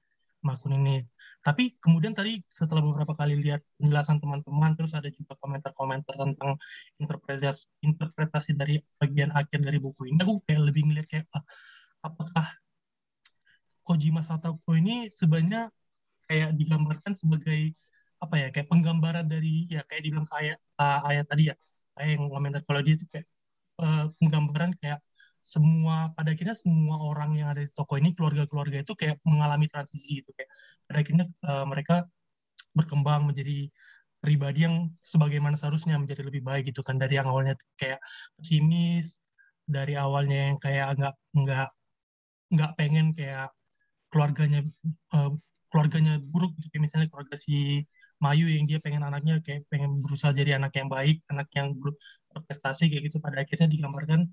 Makun ini. Tapi kemudian tadi setelah beberapa kali lihat penjelasan teman-teman, terus ada juga komentar-komentar tentang interpretasi, interpretasi dari bagian akhir dari buku ini, aku kayak lebih ngeliat kayak ah, apakah Kojima Satoko ini sebenarnya kayak digambarkan sebagai apa ya kayak penggambaran dari ya kayak dibilang kayak uh, ayat tadi ya kayak yang komentar kalau dia itu kayak uh, penggambaran kayak semua pada akhirnya semua orang yang ada di toko ini keluarga-keluarga itu kayak mengalami transisi gitu kayak pada akhirnya uh, mereka berkembang menjadi pribadi yang sebagaimana seharusnya menjadi lebih baik gitu kan dari yang awalnya kayak pesimis dari awalnya yang kayak nggak nggak nggak pengen kayak keluarganya uh, keluarganya buruk gitu kayak misalnya keluarga si Mayu yang dia pengen anaknya kayak pengen berusaha jadi anak yang baik anak yang berprestasi kayak gitu pada akhirnya digambarkan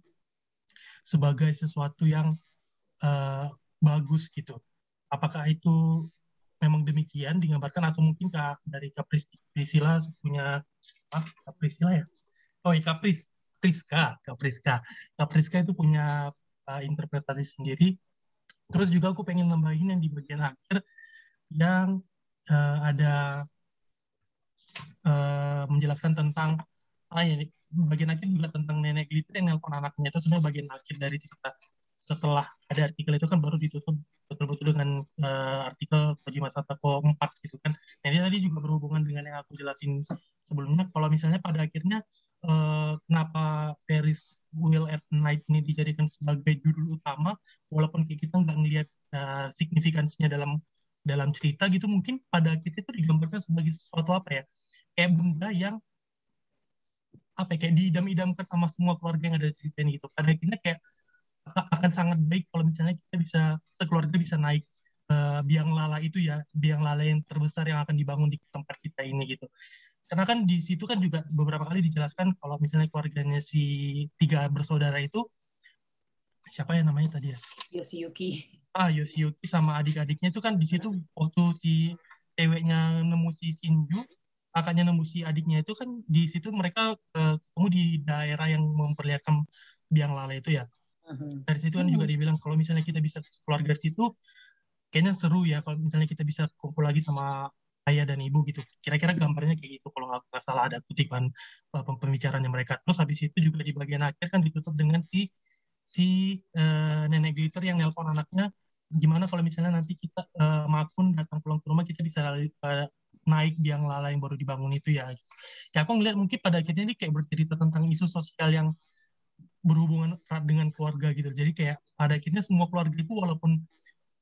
sebagai sesuatu yang uh, bagus gitu. Apakah itu memang demikian digambarkan atau mungkin Kak dari kapris Pris, punya ah, ya? Oh, iya kapris Priska, kapriska kapriska itu punya uh, interpretasi sendiri. Terus juga aku pengen nambahin yang di bagian akhir yang uh, ada uh, menjelaskan tentang ah, ya, bagian akhir juga tentang nenek glitter yang nelpon anaknya itu sebenarnya bagian akhir dari cerita setelah ada artikel itu kan baru ditutup betul-betul dengan uh, artikel Kojima Satako 4 gitu kan. Nah ini tadi juga berhubungan dengan yang aku jelasin sebelumnya. Kalau misalnya pada akhirnya uh, kenapa Paris Will at Night ini dijadikan sebagai judul utama, walaupun kita nggak melihat uh, eh, signifikansinya dalam dalam cerita gitu, mungkin pada akhirnya itu digambarkan sebagai sesuatu apa ya, kayak bunda yang apa ya, kayak diidam-idamkan sama semua keluarga yang ada di cerita ini gitu. Pada akhirnya kayak akan sangat baik kalau misalnya kita bisa sekeluarga bisa naik uh, biang lala itu ya, biang lala yang terbesar yang akan dibangun di tempat kita ini gitu. Karena kan di situ kan juga beberapa kali dijelaskan kalau misalnya keluarganya si tiga bersaudara itu siapa ya namanya tadi ya? Yoshiyuki. Ah, Yoshiyuki sama adik-adiknya itu kan di situ waktu si ceweknya nemu si Shinju kakaknya nemu si adiknya itu kan di situ mereka eh, ketemu di daerah yang memperlihatkan biang lala itu ya. Mm-hmm. Dari situ kan juga mm-hmm. dibilang kalau misalnya kita bisa keluar dari situ, kayaknya seru ya kalau misalnya kita bisa kumpul lagi sama ayah dan ibu gitu. Kira-kira gambarnya kayak gitu kalau nggak salah ada kutipan eh, pembicaraannya mereka. Terus habis itu juga di bagian akhir kan ditutup dengan si si uh, nenek glitter yang nelpon anaknya gimana kalau misalnya nanti kita uh, makun datang pulang ke rumah kita bisa uh, naik biang lala yang baru dibangun itu ya. Ya aku ngeliat mungkin pada akhirnya ini kayak bercerita tentang isu sosial yang berhubungan erat dengan keluarga gitu. Jadi kayak pada akhirnya semua keluarga itu walaupun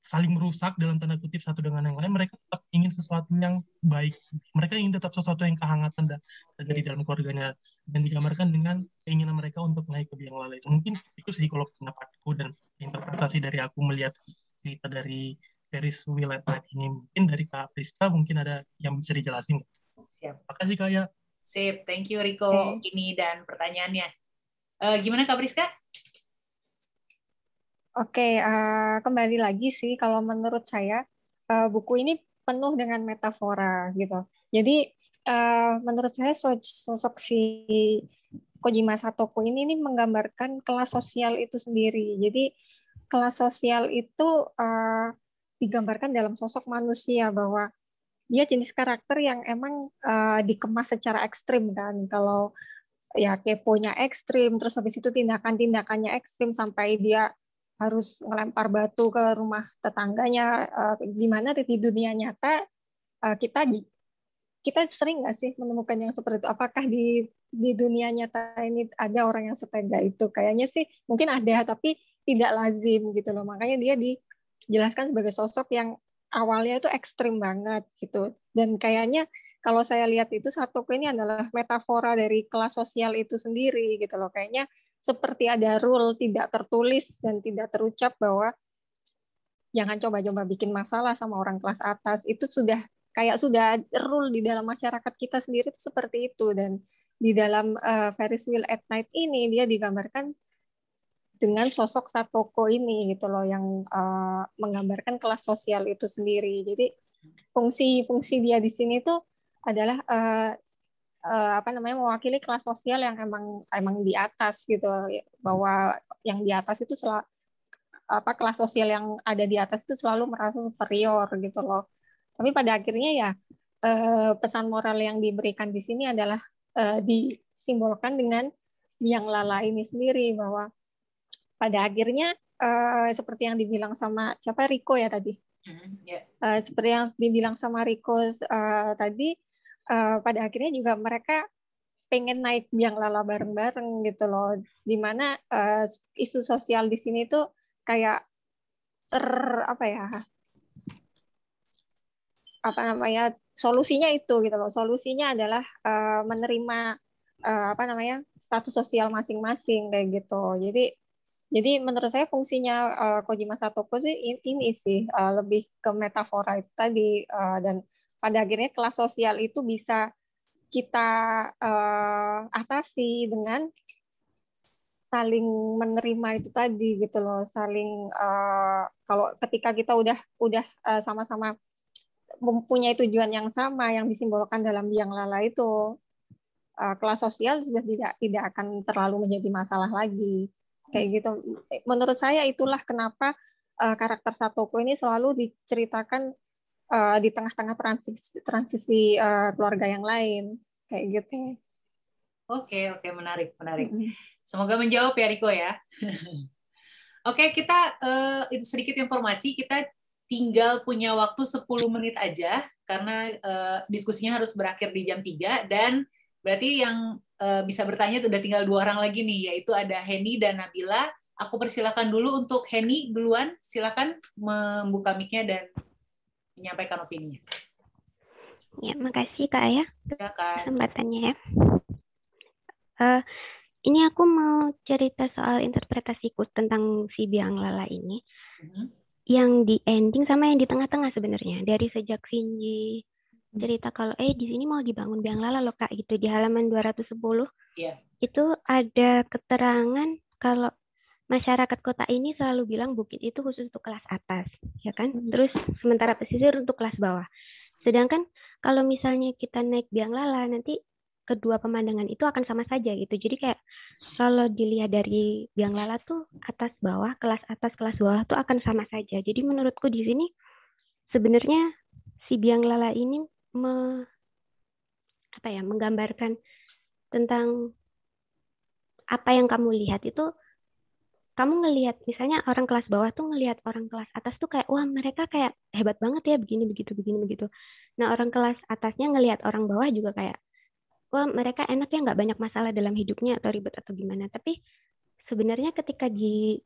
saling merusak dalam tanda kutip satu dengan yang lain, mereka tetap ingin sesuatu yang baik. Mereka ingin tetap sesuatu yang kehangatan dan terjadi dalam keluarganya dan digambarkan dengan keinginan mereka untuk naik ke biang lala itu. Mungkin itu sih kalau pendapatku dan interpretasi dari aku melihat cerita dari series We Live ini. Mungkin dari Kak Priska mungkin ada yang bisa dijelasin. Siap. kasih Kak ya. Sip, thank you Riko ini dan pertanyaannya. Uh, gimana Kak Priska? Oke, okay, uh, eh, kembali lagi sih kalau menurut saya uh, buku ini penuh dengan metafora gitu. Jadi uh, menurut saya sosok si Kojima Satoko ini, ini menggambarkan kelas sosial itu sendiri. Jadi kelas sosial itu uh, digambarkan dalam sosok manusia bahwa dia jenis karakter yang emang uh, dikemas secara ekstrim kan kalau ya keponya ekstrim terus habis itu tindakan-tindakannya ekstrim sampai dia harus melempar batu ke rumah tetangganya uh, di mana di dunia nyata uh, kita kita sering nggak sih menemukan yang seperti itu apakah di di dunia nyata ini ada orang yang setega itu kayaknya sih mungkin ada tapi tidak lazim gitu loh makanya dia di Jelaskan sebagai sosok yang awalnya itu ekstrim banget gitu. Dan kayaknya kalau saya lihat itu satu ini adalah metafora dari kelas sosial itu sendiri gitu loh. Kayaknya seperti ada rule tidak tertulis dan tidak terucap bahwa jangan coba-coba bikin masalah sama orang kelas atas. Itu sudah kayak sudah rule di dalam masyarakat kita sendiri itu seperti itu dan di dalam uh, Ferris Wheel at Night ini dia digambarkan dengan sosok Satoko ini gitu loh yang uh, menggambarkan kelas sosial itu sendiri. Jadi fungsi-fungsi dia di sini tuh adalah uh, uh, apa namanya mewakili kelas sosial yang emang emang di atas gitu bahwa yang di atas itu selalu apa kelas sosial yang ada di atas itu selalu merasa superior gitu loh. Tapi pada akhirnya ya uh, pesan moral yang diberikan di sini adalah uh, disimbolkan dengan yang lala ini sendiri bahwa pada akhirnya uh, seperti yang dibilang sama siapa Riko ya tadi mm, yeah. Ya. uh, seperti yang dibilang sama Riko uh, tadi uh, pada akhirnya juga mereka pengen naik biang lala bareng-bareng gitu loh dimana uh, isu sosial di sini tuh kayak ter apa ya apa namanya solusinya itu gitu loh solusinya adalah uh, menerima uh, apa namanya status sosial masing-masing kayak gitu jadi jadi menurut saya fungsinya uh, Kojima Satoko sih ini, sih uh, lebih ke metafora itu tadi uh, dan pada akhirnya kelas sosial itu bisa kita uh, atasi dengan saling menerima itu tadi gitu loh, saling uh, kalau ketika kita udah udah sama sama-sama mempunyai tujuan yang sama yang disimbolkan dalam biang lala itu uh, kelas sosial sudah tidak tidak akan terlalu menjadi masalah lagi kayak gitu menurut saya itulah kenapa uh, karakter Satoko ini selalu diceritakan uh, di tengah-tengah transisi transisi uh, keluarga yang lain kayak gitu Oke, oke, menarik, menarik. Semoga menjawab ya Riko ya. [LAUGHS] oke, kita uh, sedikit informasi, kita tinggal punya waktu 10 menit aja karena uh, diskusinya harus berakhir di jam 3 dan berarti yang Eh, bisa bertanya itu udah tinggal dua orang lagi nih yaitu ada Henny dan Nabila. Aku persilakan dulu untuk Henny duluan silakan membuka mic-nya dan menyampaikan opininya. Ya, makasih Kak ya. Silakan. Kesempatannya ya. Uh, ini aku mau cerita soal interpretasiku tentang si biang lala ini. Uh mm-hmm. -huh. Yang di ending sama yang di tengah-tengah sebenarnya. Dari sejak Shinji cerita kalau eh di sini mau dibangun biang lala loh kak gitu di halaman 210 yeah. Iya. itu ada keterangan kalau masyarakat kota ini selalu bilang bukit itu khusus untuk kelas atas ya kan terus sementara pesisir untuk kelas bawah sedangkan kalau misalnya kita naik biang lala nanti kedua pemandangan itu akan sama saja gitu jadi kayak kalau dilihat dari biang lala tuh atas bawah kelas atas kelas bawah tuh akan sama saja jadi menurutku di sini sebenarnya si biang lala ini me, apa ya menggambarkan tentang apa yang kamu lihat itu kamu ngelihat misalnya orang kelas bawah tuh ngelihat orang kelas atas tuh kayak wah mereka kayak hebat banget ya begini begitu begini begitu nah orang kelas atasnya ngelihat orang bawah juga kayak wah mereka enak ya nggak banyak masalah dalam hidupnya atau ribet atau gimana tapi sebenarnya ketika di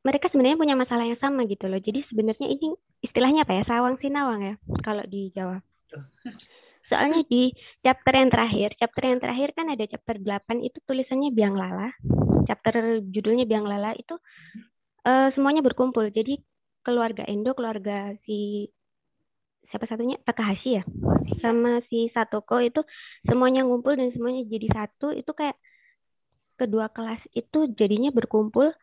mereka sebenarnya punya masalah yang sama gitu loh. Jadi sebenarnya ini istilahnya apa ya? Sawang sinawang ya kalau di Jawa. Soalnya di chapter yang terakhir, chapter yang terakhir kan ada chapter 8 itu tulisannya biang lala. Chapter judulnya biang lala itu uh, semuanya berkumpul. Jadi keluarga Endo, keluarga si siapa satunya Takahashi ya, iya. sama si Satoko itu semuanya ngumpul dan semuanya jadi satu itu kayak kedua kelas itu jadinya berkumpul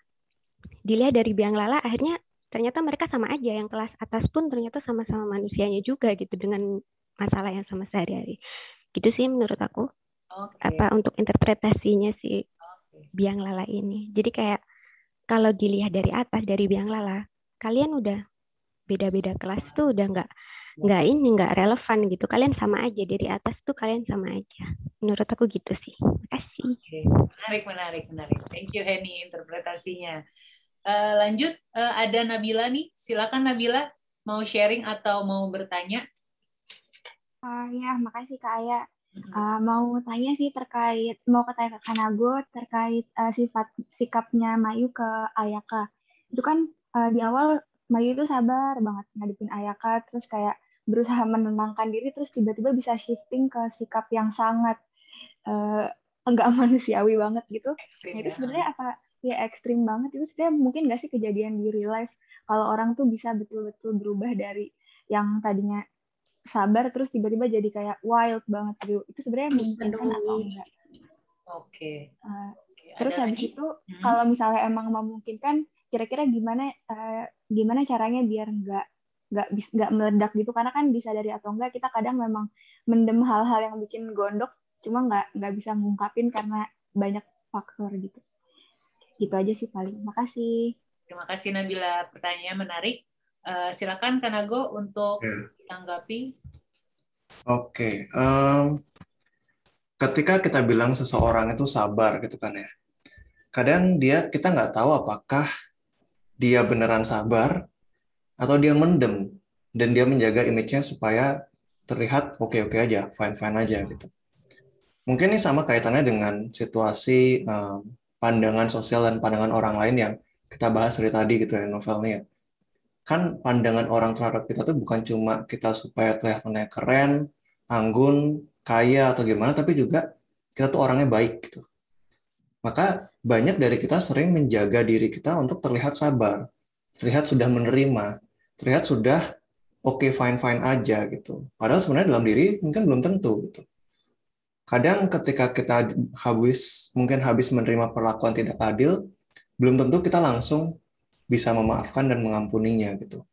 dilihat dari biang lala akhirnya ternyata mereka sama aja yang kelas atas pun ternyata sama-sama manusianya juga gitu dengan masalah yang sama sehari-hari gitu sih menurut aku okay. apa untuk interpretasinya si okay. biang lala ini jadi kayak kalau dilihat dari atas dari biang lala kalian udah beda-beda kelas tuh udah nggak nggak ini nggak relevan gitu kalian sama aja dari atas tuh kalian sama aja menurut aku gitu sih makasih okay. menarik menarik menarik thank you Henny interpretasinya uh, lanjut uh, ada Nabila nih silakan Nabila mau sharing atau mau bertanya uh, ya makasih kak Ayah Uh, mau tanya sih terkait mau ke ke Kanago terkait uh, sifat sikapnya Mayu ke Ayaka. Itu kan uh, di awal Mayu itu sabar banget ngadepin Ayaka terus kayak berusaha menenangkan diri terus tiba-tiba bisa shifting ke sikap yang sangat uh, enggak [LAUGHS] manusiawi banget gitu. itu ya. sebenarnya apa ya ekstrim banget itu sebenarnya mungkin nggak sih kejadian di real life kalau orang tuh bisa betul-betul berubah dari yang tadinya sabar terus tiba-tiba jadi kayak wild banget gitu. Itu sebenarnya mungkin kan atau enggak? Oke. Eh, okay. Uh, Terus Ada habis itu hmm. kalau misalnya emang memungkinkan kira-kira gimana uh, gimana caranya biar enggak nggak nggak meledak gitu karena kan bisa dari atau enggak kita kadang memang mendem hal-hal yang bikin gondok cuma nggak nggak bisa mengungkapin karena banyak faktor gitu gitu aja sih paling makasih terima kasih Nabila pertanyaan menarik uh, silakan Kanago untuk yeah. tanggapi oke okay. um, ketika kita bilang seseorang itu sabar gitu kan ya kadang dia kita nggak tahu apakah dia beneran sabar atau dia mendem dan dia menjaga image-nya supaya terlihat oke-oke okay -okay aja, fine-fine aja gitu. Mungkin ini sama kaitannya dengan situasi um, pandangan sosial dan pandangan orang lain yang kita bahas dari tadi gitu ya novelnya. Kan pandangan orang terhadap kita tuh bukan cuma kita supaya kelihatannya keren, anggun, kaya atau gimana, tapi juga kita tuh orangnya baik gitu. Maka banyak dari kita sering menjaga diri kita untuk terlihat sabar, terlihat sudah menerima, terlihat sudah oke okay, fine fine aja gitu. Padahal sebenarnya dalam diri mungkin belum tentu gitu. Kadang ketika kita habis mungkin habis menerima perlakuan tidak adil, belum tentu kita langsung bisa memaafkan dan mengampuninya gitu.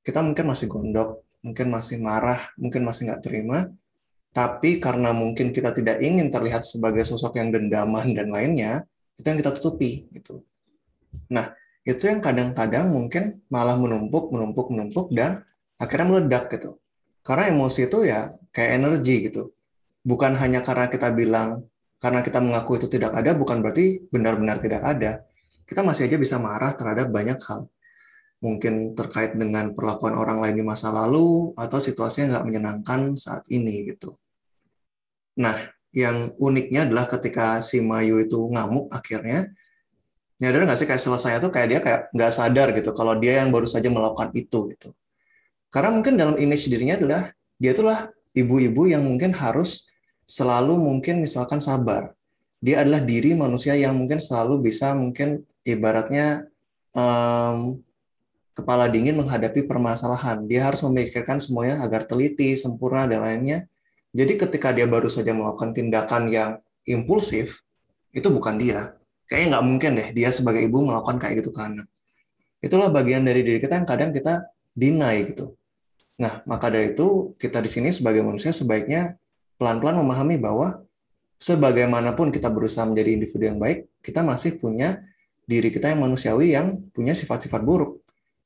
Kita mungkin masih gondok, mungkin masih marah, mungkin masih nggak terima, tapi karena mungkin kita tidak ingin terlihat sebagai sosok yang dendaman dan lainnya, itu yang kita tutupi gitu. Nah, itu yang kadang-kadang mungkin malah menumpuk, menumpuk, menumpuk, dan akhirnya meledak gitu. Karena emosi itu ya kayak energi gitu. Bukan hanya karena kita bilang, karena kita mengaku itu tidak ada, bukan berarti benar-benar tidak ada. Kita masih aja bisa marah terhadap banyak hal. Mungkin terkait dengan perlakuan orang lain di masa lalu, atau situasi yang nggak menyenangkan saat ini gitu. Nah, yang uniknya adalah ketika si Mayu itu ngamuk akhirnya, nyadar nggak sih kayak selesai itu kayak dia kayak nggak sadar gitu kalau dia yang baru saja melakukan itu gitu karena mungkin dalam image dirinya adalah dia itulah ibu-ibu yang mungkin harus selalu mungkin misalkan sabar dia adalah diri manusia yang mungkin selalu bisa mungkin ibaratnya um, kepala dingin menghadapi permasalahan dia harus memikirkan semuanya agar teliti sempurna dan lainnya jadi ketika dia baru saja melakukan tindakan yang impulsif itu bukan dia kayaknya nggak mungkin deh dia sebagai ibu melakukan kayak gitu ke anak itulah bagian dari diri kita yang kadang kita deny gitu nah maka dari itu kita di sini sebagai manusia sebaiknya pelan-pelan memahami bahwa sebagaimanapun kita berusaha menjadi individu yang baik kita masih punya diri kita yang manusiawi yang punya sifat-sifat buruk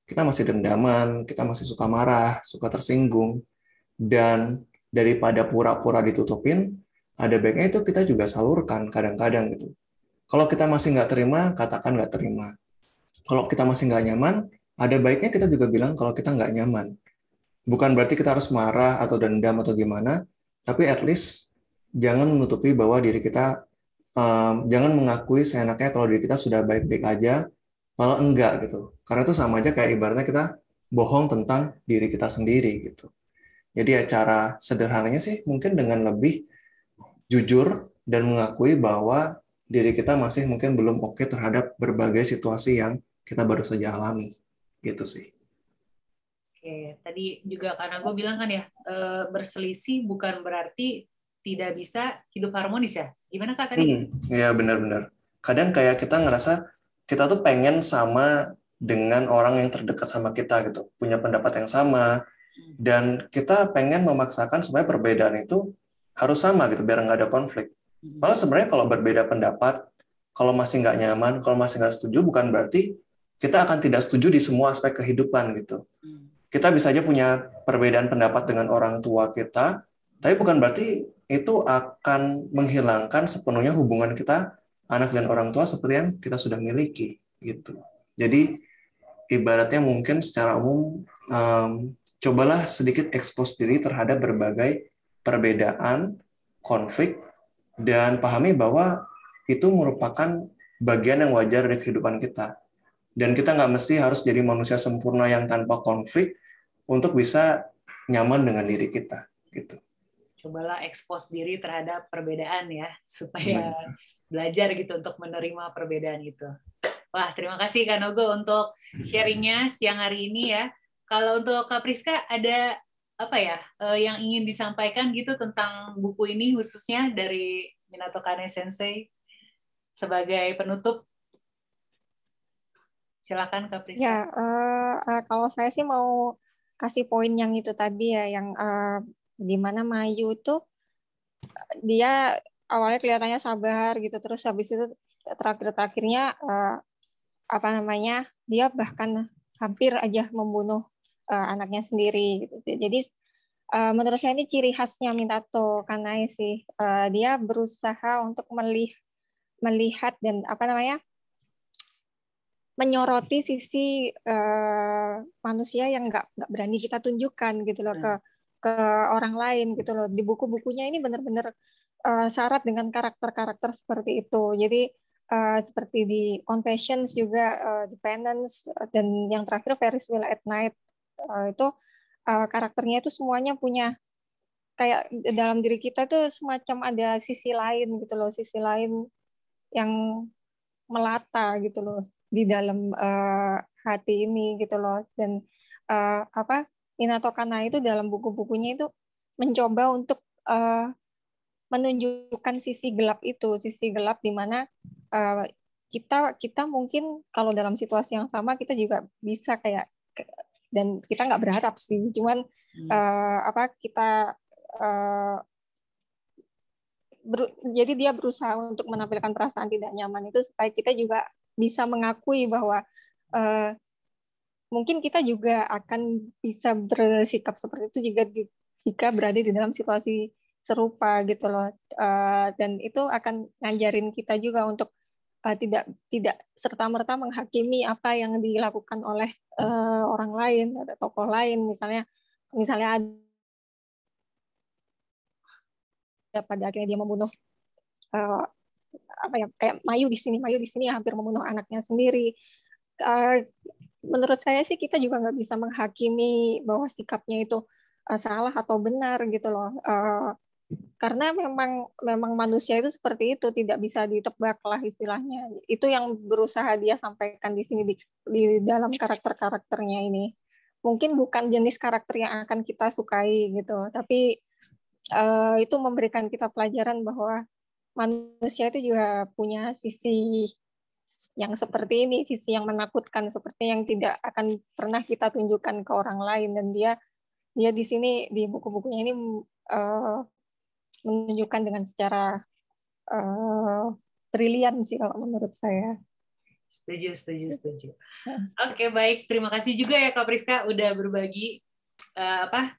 kita masih dendaman kita masih suka marah suka tersinggung dan daripada pura-pura ditutupin ada baiknya itu kita juga salurkan kadang-kadang gitu kalau kita masih nggak terima, katakan nggak terima. Kalau kita masih nggak nyaman, ada baiknya kita juga bilang kalau kita nggak nyaman. Bukan berarti kita harus marah atau dendam atau gimana, tapi at least jangan menutupi bahwa diri kita, um, jangan mengakui seenaknya kalau diri kita sudah baik-baik aja, malah enggak gitu. Karena itu sama aja kayak ibaratnya kita bohong tentang diri kita sendiri gitu. Jadi ya cara sederhananya sih mungkin dengan lebih jujur dan mengakui bahwa diri kita masih mungkin belum oke okay terhadap berbagai situasi yang kita baru saja alami gitu sih oke tadi juga karena gue bilang kan ya eh, berselisih bukan berarti tidak bisa hidup harmonis ya gimana kak tadi hmm, iya hmm, benar-benar kadang kayak kita ngerasa kita tuh pengen sama dengan orang yang terdekat sama kita gitu punya pendapat yang sama hmm. dan kita pengen memaksakan supaya perbedaan itu harus sama gitu biar nggak ada konflik Malah mm-hmm. sebenarnya kalau berbeda pendapat, kalau masih nggak nyaman, kalau masih nggak setuju, bukan berarti kita akan tidak setuju di semua aspek kehidupan gitu. Mm-hmm. Kita bisa aja punya perbedaan pendapat dengan orang tua kita, tapi bukan berarti itu akan menghilangkan sepenuhnya hubungan kita anak dan orang tua seperti yang kita sudah miliki gitu. Jadi ibaratnya mungkin secara umum um, cobalah sedikit ekspos diri terhadap berbagai perbedaan, konflik dan pahami bahwa itu merupakan bagian yang wajar dari kehidupan kita. Dan kita nggak mesti harus jadi manusia sempurna yang tanpa konflik untuk bisa nyaman dengan diri kita. Gitu. Cobalah ekspos diri terhadap perbedaan ya, supaya Benar. belajar gitu untuk menerima perbedaan itu. Wah, terima kasih Kanogo untuk sharingnya siang hari ini ya. Kalau untuk Kak Priska, ada apa ya uh, yang ingin disampaikan gitu tentang buku ini khususnya dari Minato Kane Sensei sebagai penutup silakan Kak Ya uh, uh, kalau saya sih mau kasih poin yang itu tadi ya yang uh, di mana Mayu tuh dia awalnya kelihatannya sabar gitu terus habis itu terakhir-terakhirnya uh, apa namanya dia bahkan hampir aja membunuh uh, anaknya sendiri gitu. Jadi uh, menurut saya ini ciri khasnya Minato Kanai sih. Uh, dia berusaha untuk melih, melihat dan apa namanya? menyoroti sisi uh, manusia yang nggak nggak berani kita tunjukkan gitu loh ke hmm. ke orang lain gitu loh di buku-bukunya ini benar-benar uh, syarat dengan karakter-karakter seperti itu jadi uh, seperti di Confessions juga uh, Dependence dan yang terakhir Ferris Wheel at Night uh, itu uh, karakternya itu semuanya punya kayak dalam diri kita itu semacam ada sisi lain gitu loh sisi lain yang melata gitu loh di dalam uh, hati ini gitu loh dan uh, apa inato Kana itu dalam buku-bukunya itu mencoba untuk uh, menunjukkan sisi gelap itu sisi gelap di mana uh, kita kita mungkin kalau dalam situasi yang sama kita juga bisa kayak dan kita nggak berharap sih cuman hmm. uh, apa kita uh, jadi dia berusaha untuk menampilkan perasaan tidak nyaman itu supaya kita juga bisa mengakui bahwa uh, mungkin kita juga akan bisa bersikap seperti itu jika jika berada di dalam situasi serupa gitu loh uh, dan itu akan ngajarin kita juga untuk uh, tidak tidak serta merta menghakimi apa yang dilakukan oleh uh, orang lain atau tokoh lain misalnya misalnya ada ya, pada akhirnya dia membunuh uh, apa ya kayak Mayu di sini Mayu di sini hampir membunuh anaknya sendiri uh, menurut saya sih kita juga nggak bisa menghakimi bahwa sikapnya itu salah atau benar gitu loh karena memang memang manusia itu seperti itu tidak bisa ditebak lah istilahnya itu yang berusaha dia sampaikan di sini di, di dalam karakter karakternya ini mungkin bukan jenis karakter yang akan kita sukai gitu tapi uh, itu memberikan kita pelajaran bahwa manusia itu juga punya sisi yang seperti ini sisi yang menakutkan seperti yang tidak akan pernah kita tunjukkan ke orang lain dan dia dia di sini di buku-bukunya ini uh, menunjukkan dengan secara uh, trilian sih kalau menurut saya. Setuju, setuju, setuju. [LAUGHS] Oke, okay, baik. Terima kasih juga ya Kak Priska udah berbagi uh, apa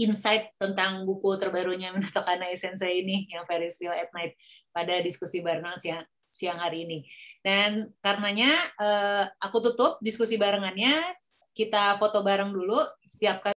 insight tentang buku terbarunya Menatokana Sensei ini yang Ferris Wheel at Night pada diskusi barengan siang, siang hari ini. Dan karenanya uh, aku tutup diskusi barengannya, kita foto bareng dulu, siapkan